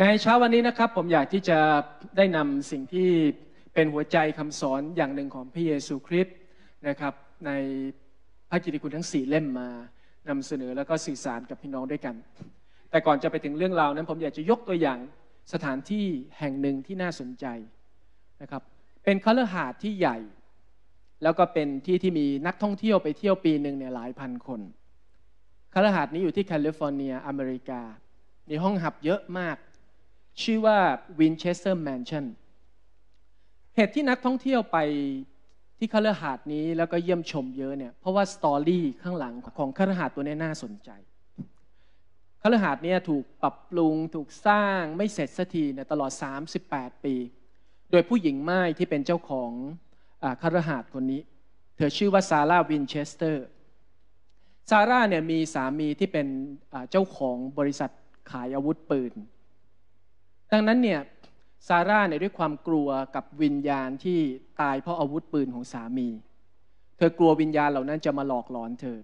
ในเช้าวันนี้นะครับผมอยากที่จะได้นำสิ่งที่เป็นหัวใจคำสอนอย่างหนึ่งของพระเยซูคริสต์นะครับในพระกิตติคุณทั้งสี่เล่มมานำเสนอแล้วก็สื่อสารกับพี่น้องด้วยกัน แต่ก่อนจะไปถึงเรื่องราวนั้น ผมอยากจะยกตัวอย่างสถานที่แห่งหนึ่งที่น่าสนใจนะครับเป็นคาลหาดที่ใหญ่ แล้วก็เป็นที่ที่มีนักท่องเที่ยวไปเที่ยวปีหนึ่งเนี่ยหลายพันคนคาลหาดนี้อยู่ที่แคลิฟอร์เนียอเมริกามีห้องหับเยอะมากชื่อว่า Winchester Mansion เหตุที่นักท่องเที่ยวไปที่คาลหาดนี้แล้วก็เยี่ยมชมเยอะเนี่ยเพราะว่าสตอรี่ข้างหลังของคาลหาดตัวนี้น่าสนใจ คาลหาดเนี่ยถูกปรับปรุงถูกสร้างไม่เสร็จสักทีเนี่ยตลอด 38 ปี โดยผู้หญิงไม้ที่เป็นเจ้าของคาลหาดคนนี้ เธอชื่อว่าซาร่าวินเชสเตอร์ ซาร่าเนี่ยมีสามีที่เป็นเจ้าของบริษัทขายอาวุธปืนดังนั้นเนี่ยซาร่าเนี่ยด้วยความกลัวกับวิญญาณที่ตายเพราะอาวุธปืนของสามี เธอกลัววิญญาณเหล่านั้นจะมาหลอกหลอนเธอ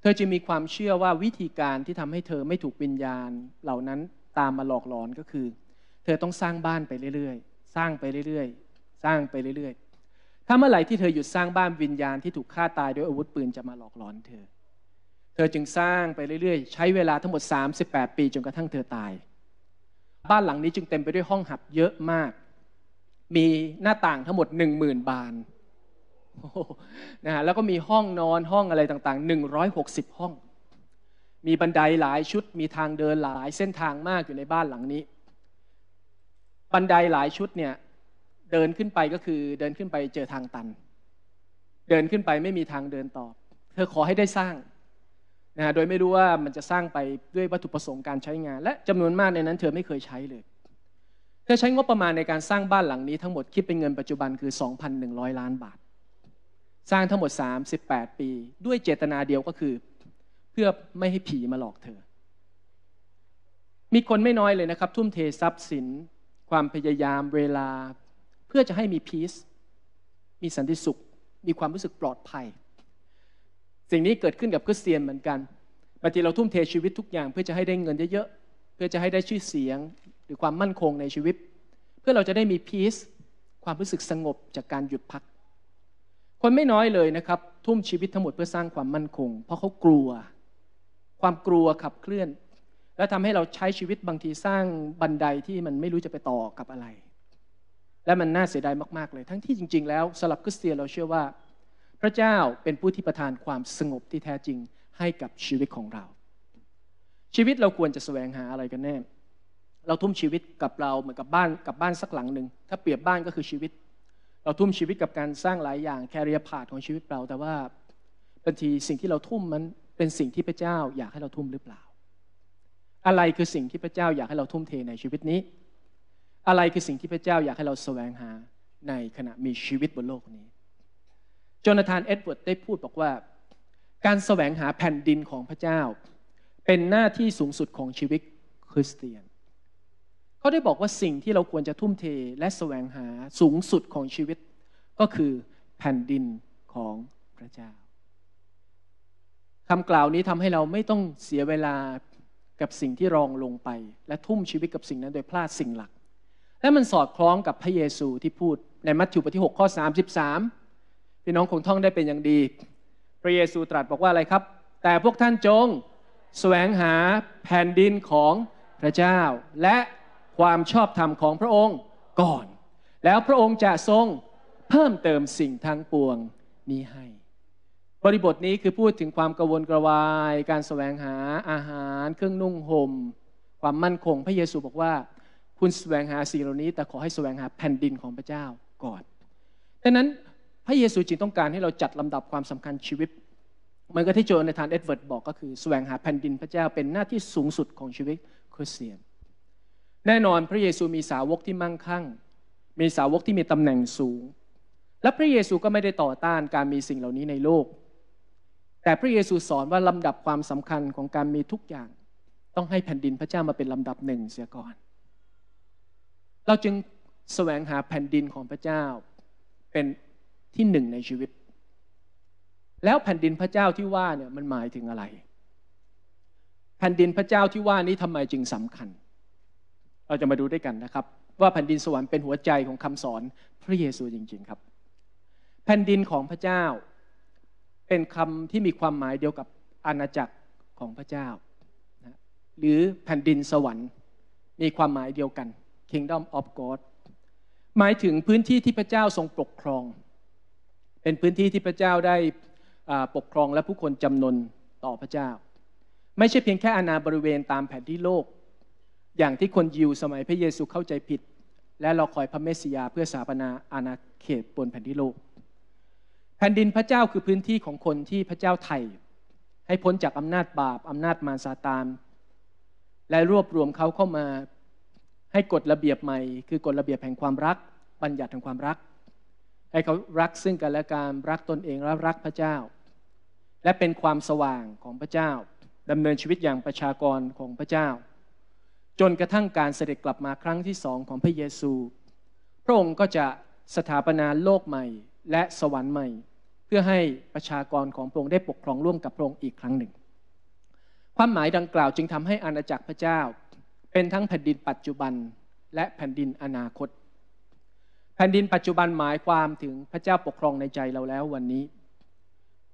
เธอจึงมีความเชื่อว่าวิธีการที่ทำให้เธอไม่ถูกวิญญาณเหล่านั้นตามมาหลอกหลอนก็คือ เธอต้องสร้างบ้านไปเรื่อยๆ สร้างไปเรื่อยๆ สร้างไปเรื่อยๆ ถ้าเมื่อไหร่ที่เธอหยุดสร้างบ้านวิญญาณที่ถูกฆ่าตายด้วยอาวุธปืนจะมาหลอกหลอนเธอ เธอจึงสร้างไปเรื่อยๆ ใช้เวลาทั้งหมด 38 ปีจนกระทั่งเธอตายบ้านหลังนี้จึงเต็มไปด้วยห้องหับเยอะมาก มีหน้าต่างทั้งหมดหนึ่งหมื่นบานนะฮะ แล้วก็มีห้องนอนห้องอะไรต่าง ๆ 160 ห้อง มีบันไดหลายชุด มีทางเดินหลายเส้นทางมากอยู่ในบ้านหลังนี้ บันไดหลายชุดเนี่ยเดินขึ้นไปก็คือเดินขึ้นไปเจอทางตัน เดินขึ้นไปไม่มีทางเดินต่อ เธอขอให้ได้สร้างนะฮะโดยไม่รู้ว่ามันจะสร้างไปด้วยวัตถุประสงค์การใช้งาน และจำนวนมากในนั้นเธอไม่เคยใช้เลย เธอใช้งบประมาณในการสร้างบ้านหลังนี้ทั้งหมดคิดเป็นเงินปัจจุบันคือ 2,100 ล้านบาท สร้างทั้งหมด 38 ปี ด้วยเจตนาเดียวก็คือ เพื่อไม่ให้ผีมาหลอกเธอ มีคนไม่น้อยเลยนะครับ ทุ่มเททรัพย์สิน ความพยายาม เวลา เพื่อจะให้มีพีซมีสันติสุข มีความรู้สึกปลอดภัยสิ่งนี้เกิดขึ้นกับคริสเตียนเหมือนกันบางทีเราทุ่มเทชีวิตทุกอย่าง เพื่อจะให้ได้เงินเยอะๆเพื่อจะให้ได้ชื่อเสียง หรือความมั่นคงในชีวิต เพื่อเราจะได้มีพีซความรู้สึกสงบจากการหยุดพัก คนไม่น้อยเลยนะครับ ทุ่มชีวิตทั้งหมดเพื่อสร้างความมั่นคง เพราะเขากลัว ความกลัวขับเคลื่อน และทำให้เราใช้ชีวิตบางทีสร้างบันไดที่มันไม่รู้จะไปต่อกับอะไร และมันน่าเสียดายมากๆเลยทั้งที่จริง ๆ แล้วสำหรับคริสเตียนเราเชื่อว่าพระเจ้าเป็นผู้ที่ประทานความสงบที่แท้จริงให้กับชีวิตของเรา ชีวิตเราควรจะแสวงหาอะไรกันแน่ เราทุ่มชีวิตกับเราเหมือนกับบ้านกับบ้านสักหลังหนึ่ง ถ้าเปรียบบ้านก็คือชีวิต เราทุ่มชีวิตกับการสร้างหลายอย่าง แคริเอร์พาดของชีวิตเรา แต่ว่าบางทีสิ่งที่เราทุ่มมันเป็นสิ่งที่พระเจ้าอยากให้เราทุ่มหรือเปล่า อะไรคือสิ่งที่พระเจ้าอยากให้เราทุ่มเทในชีวิตนี้ อะไรคือสิ่งที่พระเจ้าอยากให้เราแสวงหาในขณะมีชีวิตบนโลกนี้จนาธานเอ็ดเวิร์ดได้พูดบอกว่า การแสวงหาแผ่นดินของพระเจ้า เป็นหน้าที่สูงสุดของชีวิตคริสเตียนเขาได้บอกว่าสิ่งที่เราควรจะทุ่มเทและแสวงหาสูงสุดของชีวิต ก็คือแผ่นดินของพระเจ้าคำกล่าวนี้ทำให้เราไม่ต้องเสียเวลากับสิ่งที่รองลงไป และทุ่มชีวิตกับสิ่งนั้นโดยพลาดสิ่งหลัก และมันสอดคล้องกับพระเยซูที่พูดในมัทธิวบทที่6ข้อ33พี่น้องคงท่องได้เป็นอย่างดี พระเยซูตรัสบอกว่าอะไรครับ แต่พวกท่านจง แสวงหาแผ่นดินของพระเจ้า และความชอบธรรมของพระองค์ก่อน แล้วพระองค์จะทรงเพิ่มเติมสิ่งทั้งปวงนี้ให้ บริบทนี้คือพูดถึงความกังวลกระวาย การแสวงหาอาหาร เครื่องนุ่งหม่ม ความมั่นคง พระเยซูบอกว่า คุณแสวงหาสิ่งเหล่านี้ แต่ขอให้แสวงหาแผ่นดินของพระเจ้าก่อนดังนั้นพระเยซูจึงต้องการให้เราจัดลำดับความสำคัญชีวิตเหมือนกับที่โจนในทานเอ็ดเวิร์ดบอกก็คือสแสวงหาแผ่นดินพระเจ้าเป็นหน้าที่สูงสุดของชีวิตคริสเตียนแน่นอนพระเยซูมีสาวกที่มั่งคั่ง มีสาวกที่มีตำแหน่งสูง และพระเยซูก็ไม่ได้ต่อต้านการมีสิ่งเหล่านี้ในโลก แต่พระเยซูสอนว่าลำดับความสำคัญของการมีทุกอย่าง ต้องให้แผ่นดินพระเจ้ามาเป็นลำดับหนึ่งเสียก่อน เราจึงแสวงหาแผ่นดินของพระเจ้าเป็นที่หนึ่งในชีวิต แล้วแผ่นดินพระเจ้าที่ว่าเนี่ยมันหมายถึงอะไร แผ่นดินพระเจ้าที่ว่านี้ทำไมจึงสำคัญ เราจะมาดูด้วยกันนะครับ ว่าแผ่นดินสวรรค์เป็น หัวใจของคำสอนพระเยซูจริง ๆครับ แผ่นดินของพระเจ้าเป็นคำที่มีความหมายเดียวกับอาณาจักรของพระเจ้า หรือแผ่นดินสวรรค์มีความหมายเดียวกัน Kingdom of God หมายถึงพื้นที่ที่พระเจ้าทรงปกครองเป็นพื้นที่ที่พระเจ้าได้ปกครองและผู้คนจำนนต่อพระเจ้า ไม่ใช่เพียงแค่อาณาบริเวณตามแผนที่โลก อย่างที่คนยิวสมัยพระเยซูเข้าใจผิด และรอคอยพระเมสสิยาเพื่อสาปนาอาณาเขตบนแผ่นที่โลก แผ่นดินพระเจ้าคือพื้นที่ของคนที่พระเจ้าไถ่ให้พ้นจากอำนาจบาปอำนาจมารซาตานและรวบรวมเขาเข้ามาให้กฎระเบียบใหม่ คือกฎระเบียบแห่งความรักบัญญัติแห่งความรักให้เขารักซึ่งกันและกันรักตนเองและรักพระเจ้า และเป็นความสว่างของพระเจ้า ดำเนินชีวิตอย่างประชากรของพระเจ้า จนกระทั่งการเสด็จกลับมาครั้งที่สองของพระเยซู พระองค์ก็จะสถาปนาโลกใหม่และสวรรค์ใหม่ เพื่อให้ประชากรของพระองค์ได้ปกครองร่วมกับพระองค์อีกครั้งหนึ่ง ความหมายดังกล่าวจึงทำให้อาณาจักรพระเจ้า เป็นทั้งแผ่นดินปัจจุบันและแผ่นดินอนาคตแผ่นดินปัจจุบันหมายความถึงพระเจ้าปกครองในใจเราแล้ววันนี้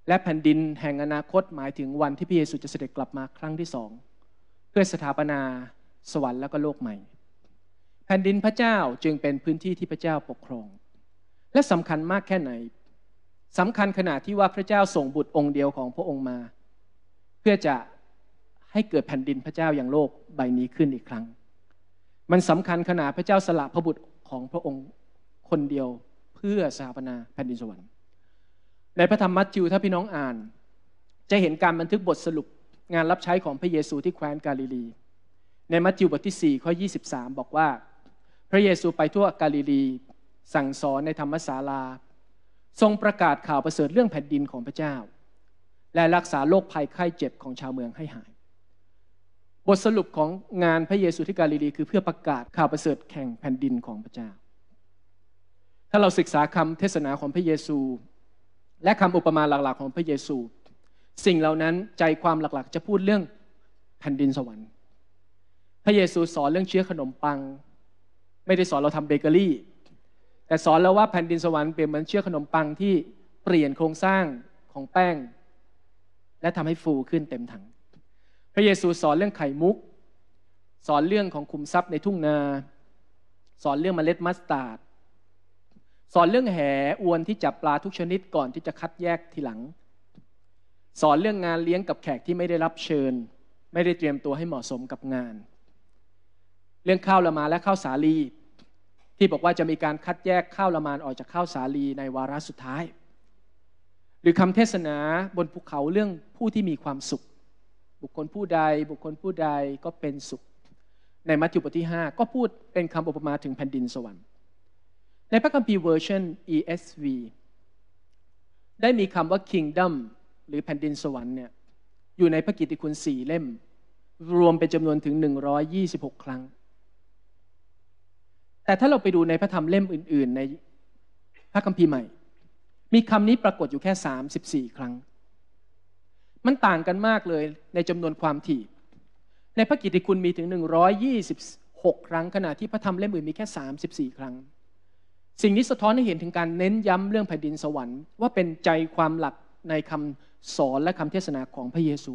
และแผ่นดินแห่งอนาคตหมายถึงวันที่พระเยซูจะเสด็จกลับมาครั้งที่สองเพื่อสถาปนา สวรรค์และก็โลกใหม่ แผ่นดินพระเจ้าจึงเป็นพื้นที่ที่พระเจ้าปกครอง และสำคัญมากแค่ไหน สำคัญขนาดที่ว่าพระเจ้าส่งบุตรองค์เดียวของพระองค์มา เพื่อจะให้เกิดแผ่นดินพระเจ้าอย่างโลกใบนี้ขึ้นอีกครั้ง มันสำคัญขนาดพระเจ้าสละพระบุตรของพระองค์คนเดียวเพื่อสถาปนาแผ่นดินสวรรค์ในพระธรรมมัทธิว ถ้าพี่น้องอ่านจะเห็นการบันทึกบทสรุปงานรับใช้ของพระเยซูที่แคว้นกาลิลี ในมัทธิวบทที่4ข้อ23 บอกว่า พระเยซูไปทั่วกาลิลี สั่งสอนในธรรมศาลาทรงประกาศข่าวประเสริฐเรื่องแผ่นดินของพระเจ้า และรักษาโรคภัยไข้เจ็บของชาวเมืองให้หาย บทสรุปของงานพระเยซูที่กาลิลีคือเพื่อประกาศข่าวประเสริฐแข่งแผ่นดินของพระเจ้าถ้าเราศึกษาคำเทศนาของพระเยซู และคำอุปมาหลัก ๆ ของพระเยซู สิ่งเหล่านั้นใจความหลักๆจะพูดเรื่องแผ่นดินสวรรค์พระเยซูสอนเรื่องเชื้อขนมปัง ไม่ได้สอนเราทำเบเกอรี่ แต่สอนเราว่าแผ่นดินสวรรค์เป็นเหมือนเชื้อขนมปังที่เปลี่ยนโครงสร้างของแป้ง และทำให้ฟูขึ้นเต็มถัง พระเยซูสอนเรื่องไข่มุก สอนเรื่องของคุมทรัพย์ในทุ่งนา สอนเรื่องมเมล็ดมัสตาร์ดสอนเรื่องแหอวนที่จับปลาทุกชนิดก่อนที่จะคัดแยกทีหลัง สอนเรื่องงานเลี้ยงกับแขกที่ไม่ได้รับเชิญ ไม่ได้เตรียมตัวให้เหมาะสมกับงาน เรื่องข้าวละมาและข้าวสาลี ที่บอกว่าจะมีการคัดแยกข้าวละมาน ออกจากข้าวสาลีในวาระสุดท้าย หรือคำเทศนาบนภูเขาเรื่องผู้ที่มีความสุข บุคคลผู้ใดบุคคลผู้ใดก็เป็นสุข ในมัทธิวบทที่5ก็พูดเป็นคำอุปมาถึงแผ่นดินสวรรค์ในพระคัมภีร์เวอร์ชัน ESV ได้มีคำว่า kingdom หรือแผ่นดินสวรรค์เนี่ยอยู่ในพระกิตติคุณสี่เล่ม รวมเป็นจำนวนถึง 126 ครั้ง แต่ถ้าเราไปดูในพระธรรมเล่มอื่นๆ ในพระคัมภีร์ใหม่ มีคำนี้ปรากฏอยู่แค่ 34 ครั้ง มันต่างกันมากเลยในจำนวนความถี่ ในพระกิตติคุณมีถึง 126 ครั้ง ขณะที่พระธรรมเล่มอื่นมีแค่34ครั้งสิ่งนี้สะท้อนให้เห็นถึงการเน้นย้ำเรื่องแผ่นดินสวรรค์ว่าเป็นใจความหลักในคำสอนและคำเทศนาของพระเยซู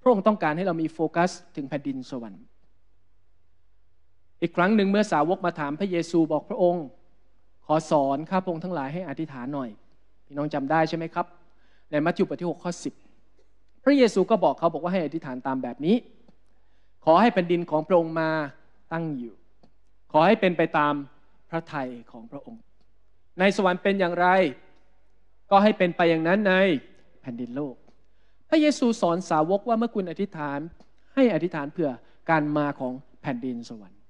พระองค์ต้องการให้เรามีโฟกัสถึงแผ่นดินสวรรค์ อีกครั้งหนึ่งเมื่อสาวกมาถามพระเยซูบอกพระองค์ ขอสอนข้าพระองค์ทั้งหลายให้อธิษฐานหน่อยพี่น้องจำได้ใช่ไหมครับ ในมัทธิวบทที่6ข้อ10พระเยซูก็บอกเขาบอกว่าให้อธิษฐานตามแบบนี้ ขอให้แผ่นดินของพระองค์มาตั้งอยู่ ขอให้เป็นไปตามพระทัยของพระองค์ ในสวรรค์เป็นอย่างไร ก็ให้เป็นไปอย่างนั้นในแผ่นดินโลก พระเยซูสอนสาวกว่าเมื่อคุณอธิษฐานให้อธิษฐานเพื่อการมาของแผ่นดินสวรรค์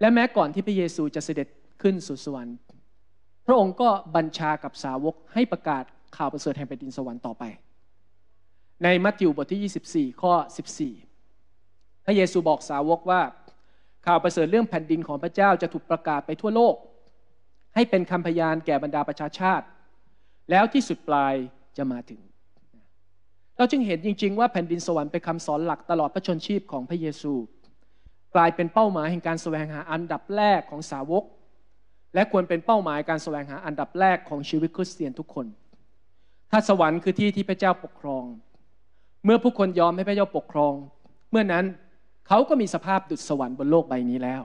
และแม้ก่อนที่พระเยซูจะเสด็จขึ้นสู่สวรรค์ พระองค์ก็บัญชากับสาวกให้ประกาศข่าวประเสริฐแห่งแผ่นดินสวรรค์ต่อไป ในมัทธิว บทที่24ข้อ14พระเยซูบอกสาวกว่าข่าวประเสริฐเรื่องแผ่นดินของพระเจ้าจะถูกประกาศไปทั่วโลก ให้เป็นคำพยานแก่บรรดาประชาชาติ แล้วที่สุดปลายจะมาถึง เราจึงเห็นจริงๆ ว่าแผ่นดินสวรรค์เป็นคำสอนหลักตลอดพระชนชีพของพระเยซู กลายเป็นเป้าหมายแห่งการแสวงหาอันดับแรกของสาวก และควรเป็นเป้าหมายการแสวงหาอันดับแรกของชีวิตคริสเตียนทุกคน ถ้าสวรรค์คือที่ที่พระเจ้าปกครอง เมื่อผู้คนยอมให้พระเจ้าปกครอง เมื่อนั้นเขาก็มีสภาพดุจสวรรค์บนโลกใบนี้แล้ว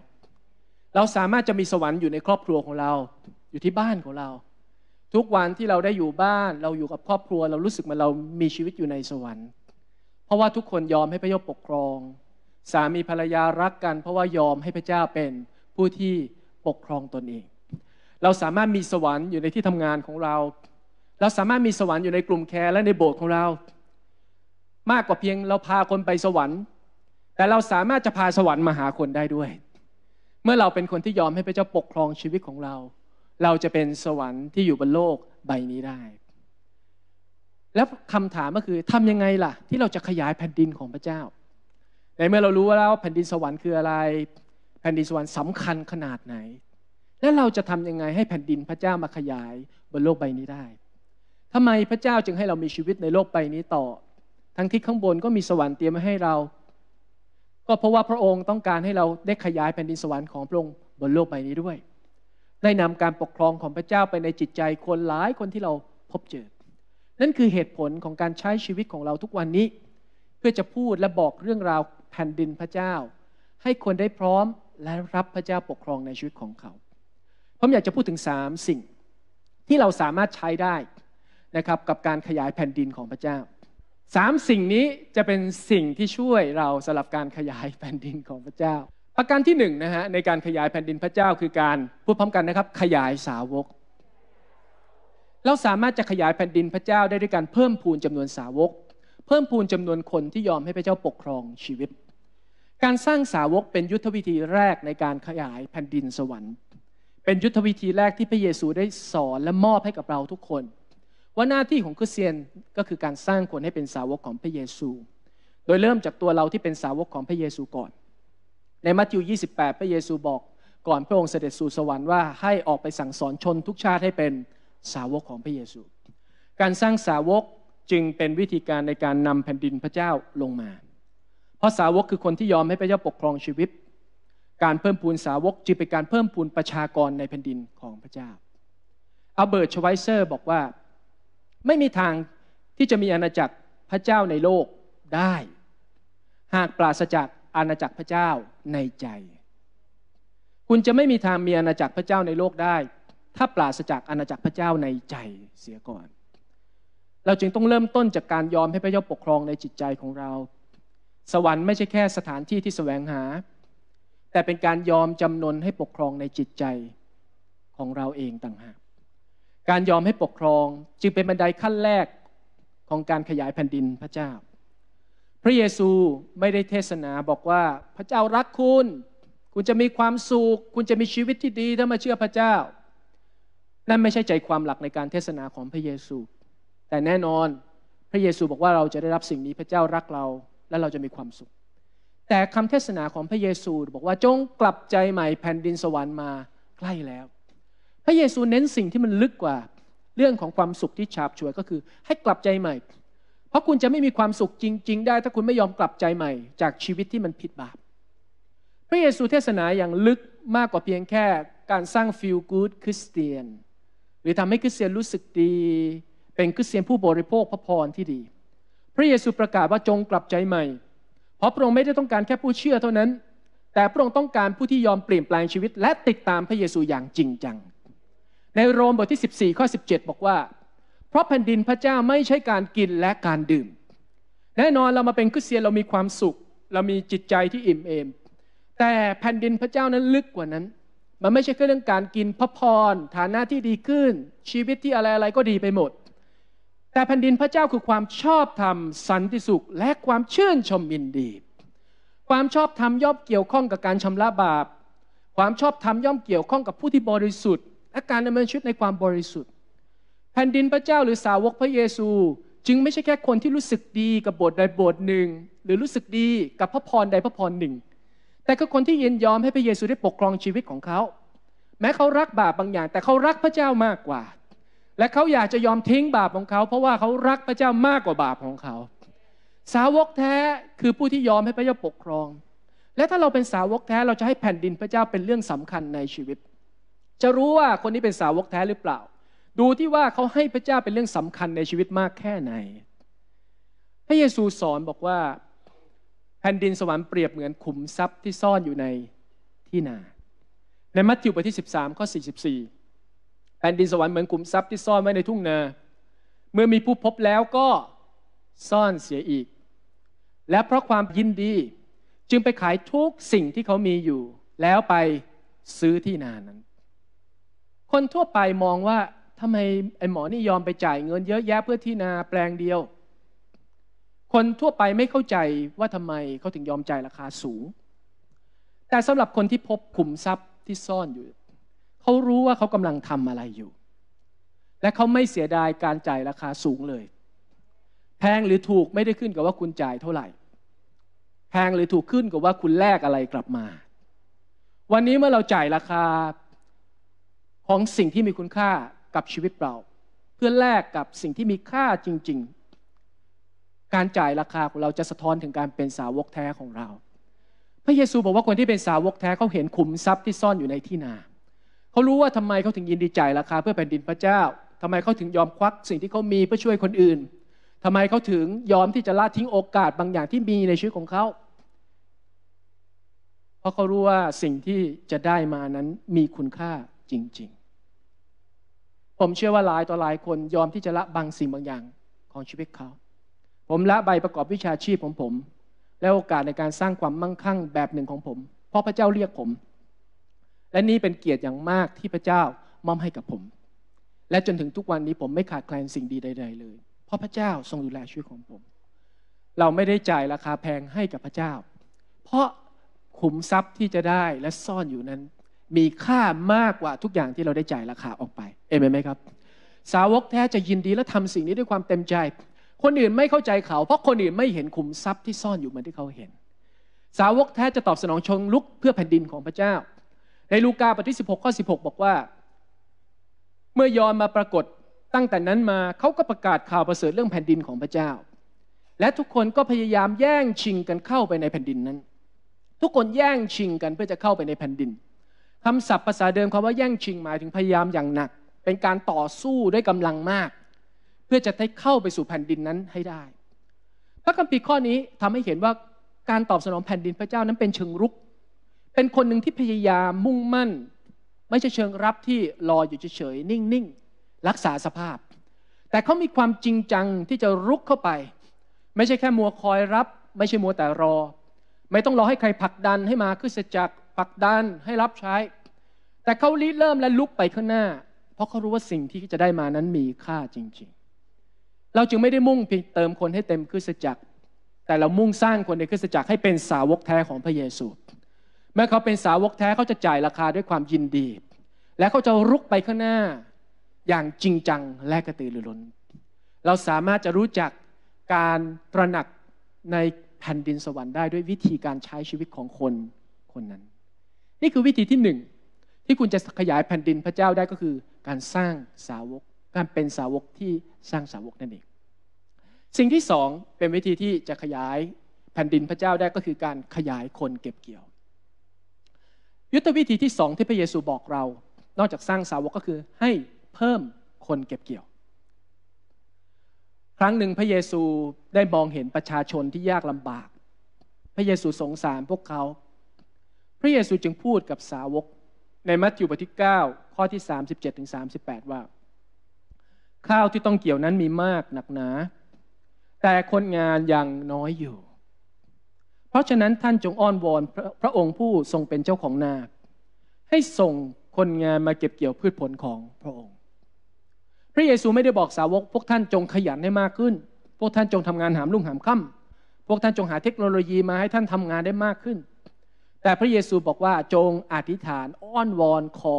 เราสามารถจะมีสวรรค์อยู่ในครอบครัวของเรา อยู่ที่บ้านของเรา ทุกวันที่เราได้อยู่บ้าน เราอยู่กับครอบครัว เรารู้สึกเหมอนเรามีชีวิตอยู่ในสวรรค์ เพราะว่าทุกคนยอมให้พระเจ้าปกครอง สามีภรรยารักกัน เพราะว่ายอมให้พระเจ้าเป็นผู้ที่ปกครองตนเอง เราสามารถมีสวรรค์อยู่ในที่ทำงานของเรา เราสามารถมีสวรรค์อยู่ในกลุ่มแคร์และในโบสถ์ของเรา มากกว่าเพียงเราพาคนไปสวรรค์แต่เราสามารถจะพาสวรรค์มาหาคนได้ด้วย เมื่อเราเป็นคนที่ยอมให้พระเจ้าปกครองชีวิตของเรา เราจะเป็นสวรรค์ที่อยู่บนโลกใบนี้ได้ แล้วคำถามก็คือทำยังไงล่ะ ที่เราจะขยายแผ่นดินของพระเจ้าในเมื่อเรารู้ว่แล้วแผ่นดินสวรรค์คืออะไร แผ่นดินสวรรค์สำคัญขนาดไหน และเราจะทำยังไงให้แผ่นดินพระเจ้ามาขยายบนโลกใบนี้ได้ทำไมพระเจ้าจึงให้เรามีชีวิตในโลกใบนี้ต่อ ทั้งที่ข้างบนก็มีสวรรค์เตรียมมาให้เราก็เพราะว่าพระองค์ต้องการให้เราได้ขยายแผ่นดินสวรรค์ของพระองค์บนโลกใบนี้ด้วย ได้นำการปกครองของพระเจ้าไปในจิตใจคนหลายคนที่เราพบเจอ นั่นคือเหตุผลของการใช้ชีวิตของเราทุกวันนี้ เพื่อจะพูดและบอกเรื่องราวแผ่นดินพระเจ้า ให้คนได้พร้อมและรับพระเจ้าปกครองในชีวิตของเขา ผมอยากจะพูดถึง3สิ่งที่เราสามารถใช้ได้นะครับกับการขยายแผ่นดินของพระเจ้าสามสิ่งนี้จะเป็นสิ่งที่ช่วยเราสำหรับการขยายแผ่นดินของพระเจ้า ประการที่หนึ่งนะฮะในการขยายแผ่นดินพระเจ้าคือการพูดพร้อมกันนะครับ ขยายสาวก เราสามารถจะขยายแผ่นดินพระเจ้าได้ด้วยการเพิ่มพูนจำนวนสาวก เพิ่มพูนจำนวนคนที่ยอมให้พระเจ้าปกครองชีวิต การสร้างสาวกเป็นยุทธวิธีแรกในการขยายแผ่นดินสวรรค์ เป็นยุทธวิธีแรกที่พระเยซูได้สอนและมอบให้กับเราทุกคนว่าหน้าที่ของคริสเตียนก็คือการสร้างคนให้เป็นสาวกของพระเยซู โดยเริ่มจากตัวเราที่เป็นสาวกของพระเยซูก่อน ในมัทธิว28พระเยซูบอกก่อนพระองค์เสด็จสู่สวรรค์ว่าให้ออกไปสั่งสอนชนทุกชาติให้เป็นสาวกของพระเยซู การสร้างสาวกจึงเป็นวิธีการในการนำแผ่นดินพระเจ้าลงมา เพราะสาวกคือคนที่ยอมให้พระเจ้าปกครองชีวิต การเพิ่มพูนสาวกจึงเป็นการเพิ่มพูนประชากรในแผ่นดินของพระเจ้า อัลเบิร์ต ชไวเซอร์บอกว่าไม่มีทางที่จะมีอาณาจักรพระเจ้าในโลกได้ หากปราศจากอาณาจักรพระเจ้าในใจ คุณจะไม่มีทางมีอาณาจักรพระเจ้าในโลกได้ ถ้าปราศจากอาณาจักรพระเจ้าในใจเสียก่อน เราจึงต้องเริ่มต้นจากการยอมให้พระเจ้าปกครองในจิตใจของเรา สวรรค์ไม่ใช่แค่สถานที่ที่แสวงหา แต่เป็นการยอมจำนนให้ปกครองในจิตใจของเราเองต่างหากการยอมให้ปกครอง จึงเป็นบันไดขั้นแรกของการขยายแผ่นดินพระเจ้า พระเยซูไม่ได้เทศนาบอกว่าพระเจ้ารักคุณ คุณจะมีความสุข คุณจะมีชีวิตที่ดีถ้ามาเชื่อพระเจ้า นั่นไม่ใช่ใจความหลักในการเทศนาของพระเยซู แต่แน่นอนพระเยซูบอกว่าเราจะได้รับสิ่งนี้พระเจ้ารักเราและเราจะมีความสุข แต่คำเทศนาของพระเยซูบอกว่าจงกลับใจใหม่แผ่นดินสวรรค์มาใกล้แล้วพระเยซูเน้นสิ่งที่มันลึกกว่าเรื่องของความสุขที่ฉาบฉวยก็คือ ให้กลับใจใหม่ เพราะคุณจะไม่มีความสุขจริง ๆ ได้ถ้าคุณไม่ยอมกลับใจใหม่ จากชีวิตที่มันผิดบาป พระเยซูเทศนาอย่างลึกมากกว่าเพียงแค่การสร้างฟิลกูดคริสเตียนหรือทำให้คริสเตียนรู้สึกดีเป็นคริสเตียนผู้บริโภคพระพรที่ดี พระเยซูประกาศว่าจงกลับใจใหม่ เพราะพระองค์ไม่ได้ต้องการแค่ผู้เชื่อเท่านั้น แต่พระองค์ต้องการผู้ที่ยอมเปลี่ยนแปลงชีวิต และติดตามพระเยซูอย่างจริงจังในโรมบทที่ 14 ข้อ 17 บอกว่า เพราะแผ่นดินพระเจ้าไม่ใช่การกินและการดื่มแน่นอนเรามาเป็นคริสเตียนเรามีความสุข เรามีจิตใจที่อิ่มเอม แต่แผ่นดินพระเจ้านั้นลึกกว่านั้น มันไม่ใช่แค่เรื่องการกินพระพรฐานะที่ดีขึ้นชีวิตที่อะไรอะไรก็ดีไปหมด แต่แผ่นดินพระเจ้าคือความชอบธรรมสันติสุข และความชื่นชมยินดีความชอบธรรมย่อมเกี่ยวข้องกับการชำระบาป ความชอบธรรมย่อมเกี่ยวข้องกับผู้ที่บริสุทธิ์และการดำเนินชีวิตในความบริสุทธิ์ แผ่นดินพระเจ้าหรือสาวกพระเยซู จึงไม่ใช่แค่คนที่รู้สึกดีกับบทใดบทหนึ่ง หรือรู้สึกดีกับพระพรใดพระพรหนึ่ง แต่ก็คนที่ยินยอมให้พระเยซูได้ปกครองชีวิตของเขา แม้เขารักบาปบางอย่างแต่เขารักพระเจ้ามากกว่า และเขาอยากจะยอมทิ้งบาปของเขา เพราะว่าเขารักพระเจ้ามากกว่าบาปของเขา สาวกแท้คือผู้ที่ยอมให้พระเจ้าปกครอง และถ้าเราเป็นสาวกแท้เราจะให้แผ่นดินพระเจ้าเป็นเรื่องสำคัญในชีวิตจะรู้ว่าคนนี้เป็นสาวกแท้หรือเปล่า ดูที่ว่าเขาให้พระเจ้าเป็นเรื่องสำคัญในชีวิตมากแค่ไหน พระเยซูสอนบอกว่า แผ่นดินสวรรค์เปรียบเหมือนขุมทรัพย์ที่ซ่อนอยู่ในที่นา ในมัทธิวบทที่ 13ข้อ44 แผ่นดินสวรรค์เหมือนขุมทรัพย์ที่ซ่อนไว้ในทุ่งนา เมื่อมีผู้พบแล้วก็ซ่อนเสียอีก และเพราะความยินดีจึงไปขายทุกสิ่งที่เขามีอยู่ แล้วไปซื้อที่นานั้นคนทั่วไปมองว่าทำไมไอ้หมอนี่ยอมไปจ่ายเงินเยอะแยะเพื่อที่นาแปลงเดียว คนทั่วไปไม่เข้าใจว่าทำไมเขาถึงยอมจ่ายราคาสูง แต่สำหรับคนที่พบขุมทรัพย์ที่ซ่อนอยู่เขารู้ว่าเขากำลังทำอะไรอยู่ และเขาไม่เสียดายการจ่ายราคาสูงเลย แพงหรือถูกไม่ได้ขึ้นกับว่าคุณจ่ายเท่าไหร่ แพงหรือถูกขึ้นกับว่าคุณแลกอะไรกลับมา วันนี้เมื่อเราจ่ายราคาของสิ่งที่มีคุณค่ากับชีวิตเรา เพื่อแลกกับสิ่งที่มีค่าจริง ๆ การจ่ายราคาของเราจะสะท้อนถึงการเป็นสาวกแท้ของเรา พระเยซูบอกว่าคนที่เป็นสาวกแท้เขาเห็นขุมทรัพย์ที่ซ่อนอยู่ในที่นาเขารู้ว่าทำไมเขาถึงยินดีจ่ายราคาเพื่อแผ่นดินพระเจ้า ทำไมเขาถึงยอมควัก สิ่งที่เขามีเพื่อช่วยคนอื่น ทำไมเขาถึงยอมที่จะละทิ้งโอกาสบางอย่างที่มีในชีวิตของเขา เพราะเขารู้ว่าสิ่งที่จะได้มานั้นมีคุณค่าจริงๆ ผมเชื่อว่าหลายต่อหลายคนยอมที่จะละบางสิ่งบางอย่างของชีวิตเขา ผมละใบประกอบวิชาชีพของผม และโอกาสในการสร้างความมั่งคั่งแบบหนึ่งของผมเพราะพระเจ้าเรียกผม และนี่เป็นเกียรติอย่างมากที่พระเจ้ามอบให้กับผม และจนถึงทุกวันนี้ผมไม่ขาดแคลนสิ่งดีใดๆเลยเพราะพระเจ้าทรงดูแลชีวิตของผม เราไม่ได้จ่ายราคาแพงให้กับพระเจ้า เพราะขุมทรัพย์ที่จะได้และซ่อนอยู่นั้นมีค่ามากกว่าทุกอย่างที่เราได้จ่ายราคาออกไป เอเมนไหมครับ สาวกแท้จะยินดีและทำสิ่งนี้ด้วยความเต็มใจ คนอื่นไม่เข้าใจเขา เพราะคนอื่นไม่เห็นขุมทรัพย์ที่ซ่อนอยู่เหมือนที่เขาเห็น สาวกแท้จะตอบสนองชงลุกเพื่อแผ่นดินของพระเจ้า ในลูกาบทที่ 16ข้อ16 บอกว่า เมื่อยอนมาปรากฏตั้งแต่นั้นมาเขาก็ประกาศข่าวประเสริฐเรื่องแผ่นดินของพระเจ้า และทุกคนก็พยายามแย่งชิงกันเข้าไปในแผ่นดินนั้น ทุกคนแย่งชิงกันเพื่อจะเข้าไปในแผ่นดินคำศัพท์ภาษาเดิมคำว่าแย่งชิงหมายถึงพยายามอย่างหนัก เป็นการต่อสู้ ด้วยกำลังมาก เพื่อจะได้เข้าไปสู่แผ่นดินนั้นให้ได้ พระคัมภีร์ข้อนี้ทำให้เห็นว่าการตอบสนองแผ่นดินพระเจ้านั้นเป็นเชิงรุก เป็นคนหนึ่งที่พยายามมุ่งมั่น ไม่ใช่เชิงรับที่รออยู่เฉยๆนิ่งๆรักษาสภาพ แต่เขามีความจริงจังที่จะรุกเข้าไป ไม่ใช่แค่มัวคอยรับ ไม่ใช่มัวแต่รอ ไม่ต้องรอให้ใครผลักดันให้มาขึ้นจักรผลักดันให้รับใช้ แต่เขาริเริ่มและลุกไปข้างหน้า เพราะเขารู้ว่าสิ่งที่จะได้มานั้นมีค่าจริงๆ เราจึงไม่ได้มุ่งเพียงเติมคนให้เต็มคริสตจักร แต่เรามุ่งสร้างคนในคริสตจักรให้เป็นสาวกแท้ของพระเยซูเมื่อเขาเป็นสาวกแท้เขาจะจ่ายราคาด้วยความยินดี และเขาจะลุกไปข้างหน้าอย่างจริงจังและกระตือรือร้น เราสามารถจะรู้จักการตระหนักในแผ่นดินสวรรค์ได้ด้วยวิธีการใช้ชีวิตของคนคนนั้นนี่คือวิธีที่หนึ่งที่คุณจะขยายแผ่นดินพระเจ้าได้ก็คือการสร้างสาวกการเป็นสาวกที่สร้างสาวกนั่นเองสิ่งที่สองเป็นวิธีที่จะขยายแผ่นดินพระเจ้าได้ก็คือการขยายคนเก็บเกี่ยว ยุทธวิธีที่สองที่พระเยซูบอกเรานอกจากสร้างสาวกก็คือให้เพิ่มคนเก็บเกี่ยว ครั้งหนึ่ง พระเยซูได้มองเห็นประชาชนที่ยากลำบาก พระเยซูสงสารพวกเขาระเยซูจึงพูดกับสาวกในมัทธิวบทที่ 9 ข้อที่37ถึงสาว่า ข้าวที่ต้องเกี่ยวนั้นมีมากหนักหนา แต่คนงานยังน้อยอยู่ เพราะฉะนั้นท่านจงอ้อนวอนพระพระองค์ผู้ทรงเป็นเจ้าของนาให้ส่งคนงานมาเก็บเกี่ยวพืชผลของพระองค์ พระเยซูไม่ได้บอกสาวกพวกท่านจงขยันให้มากขึ้น พวกท่านจงทำงานหามลุ่งหามค่ำ พวกท่านจงหาเทคโนโลยีมาให้ท่านทำงานได้มากขึ้นแต่พระเยซูบอกว่าจงอธิษฐานอ้อนวอนขอ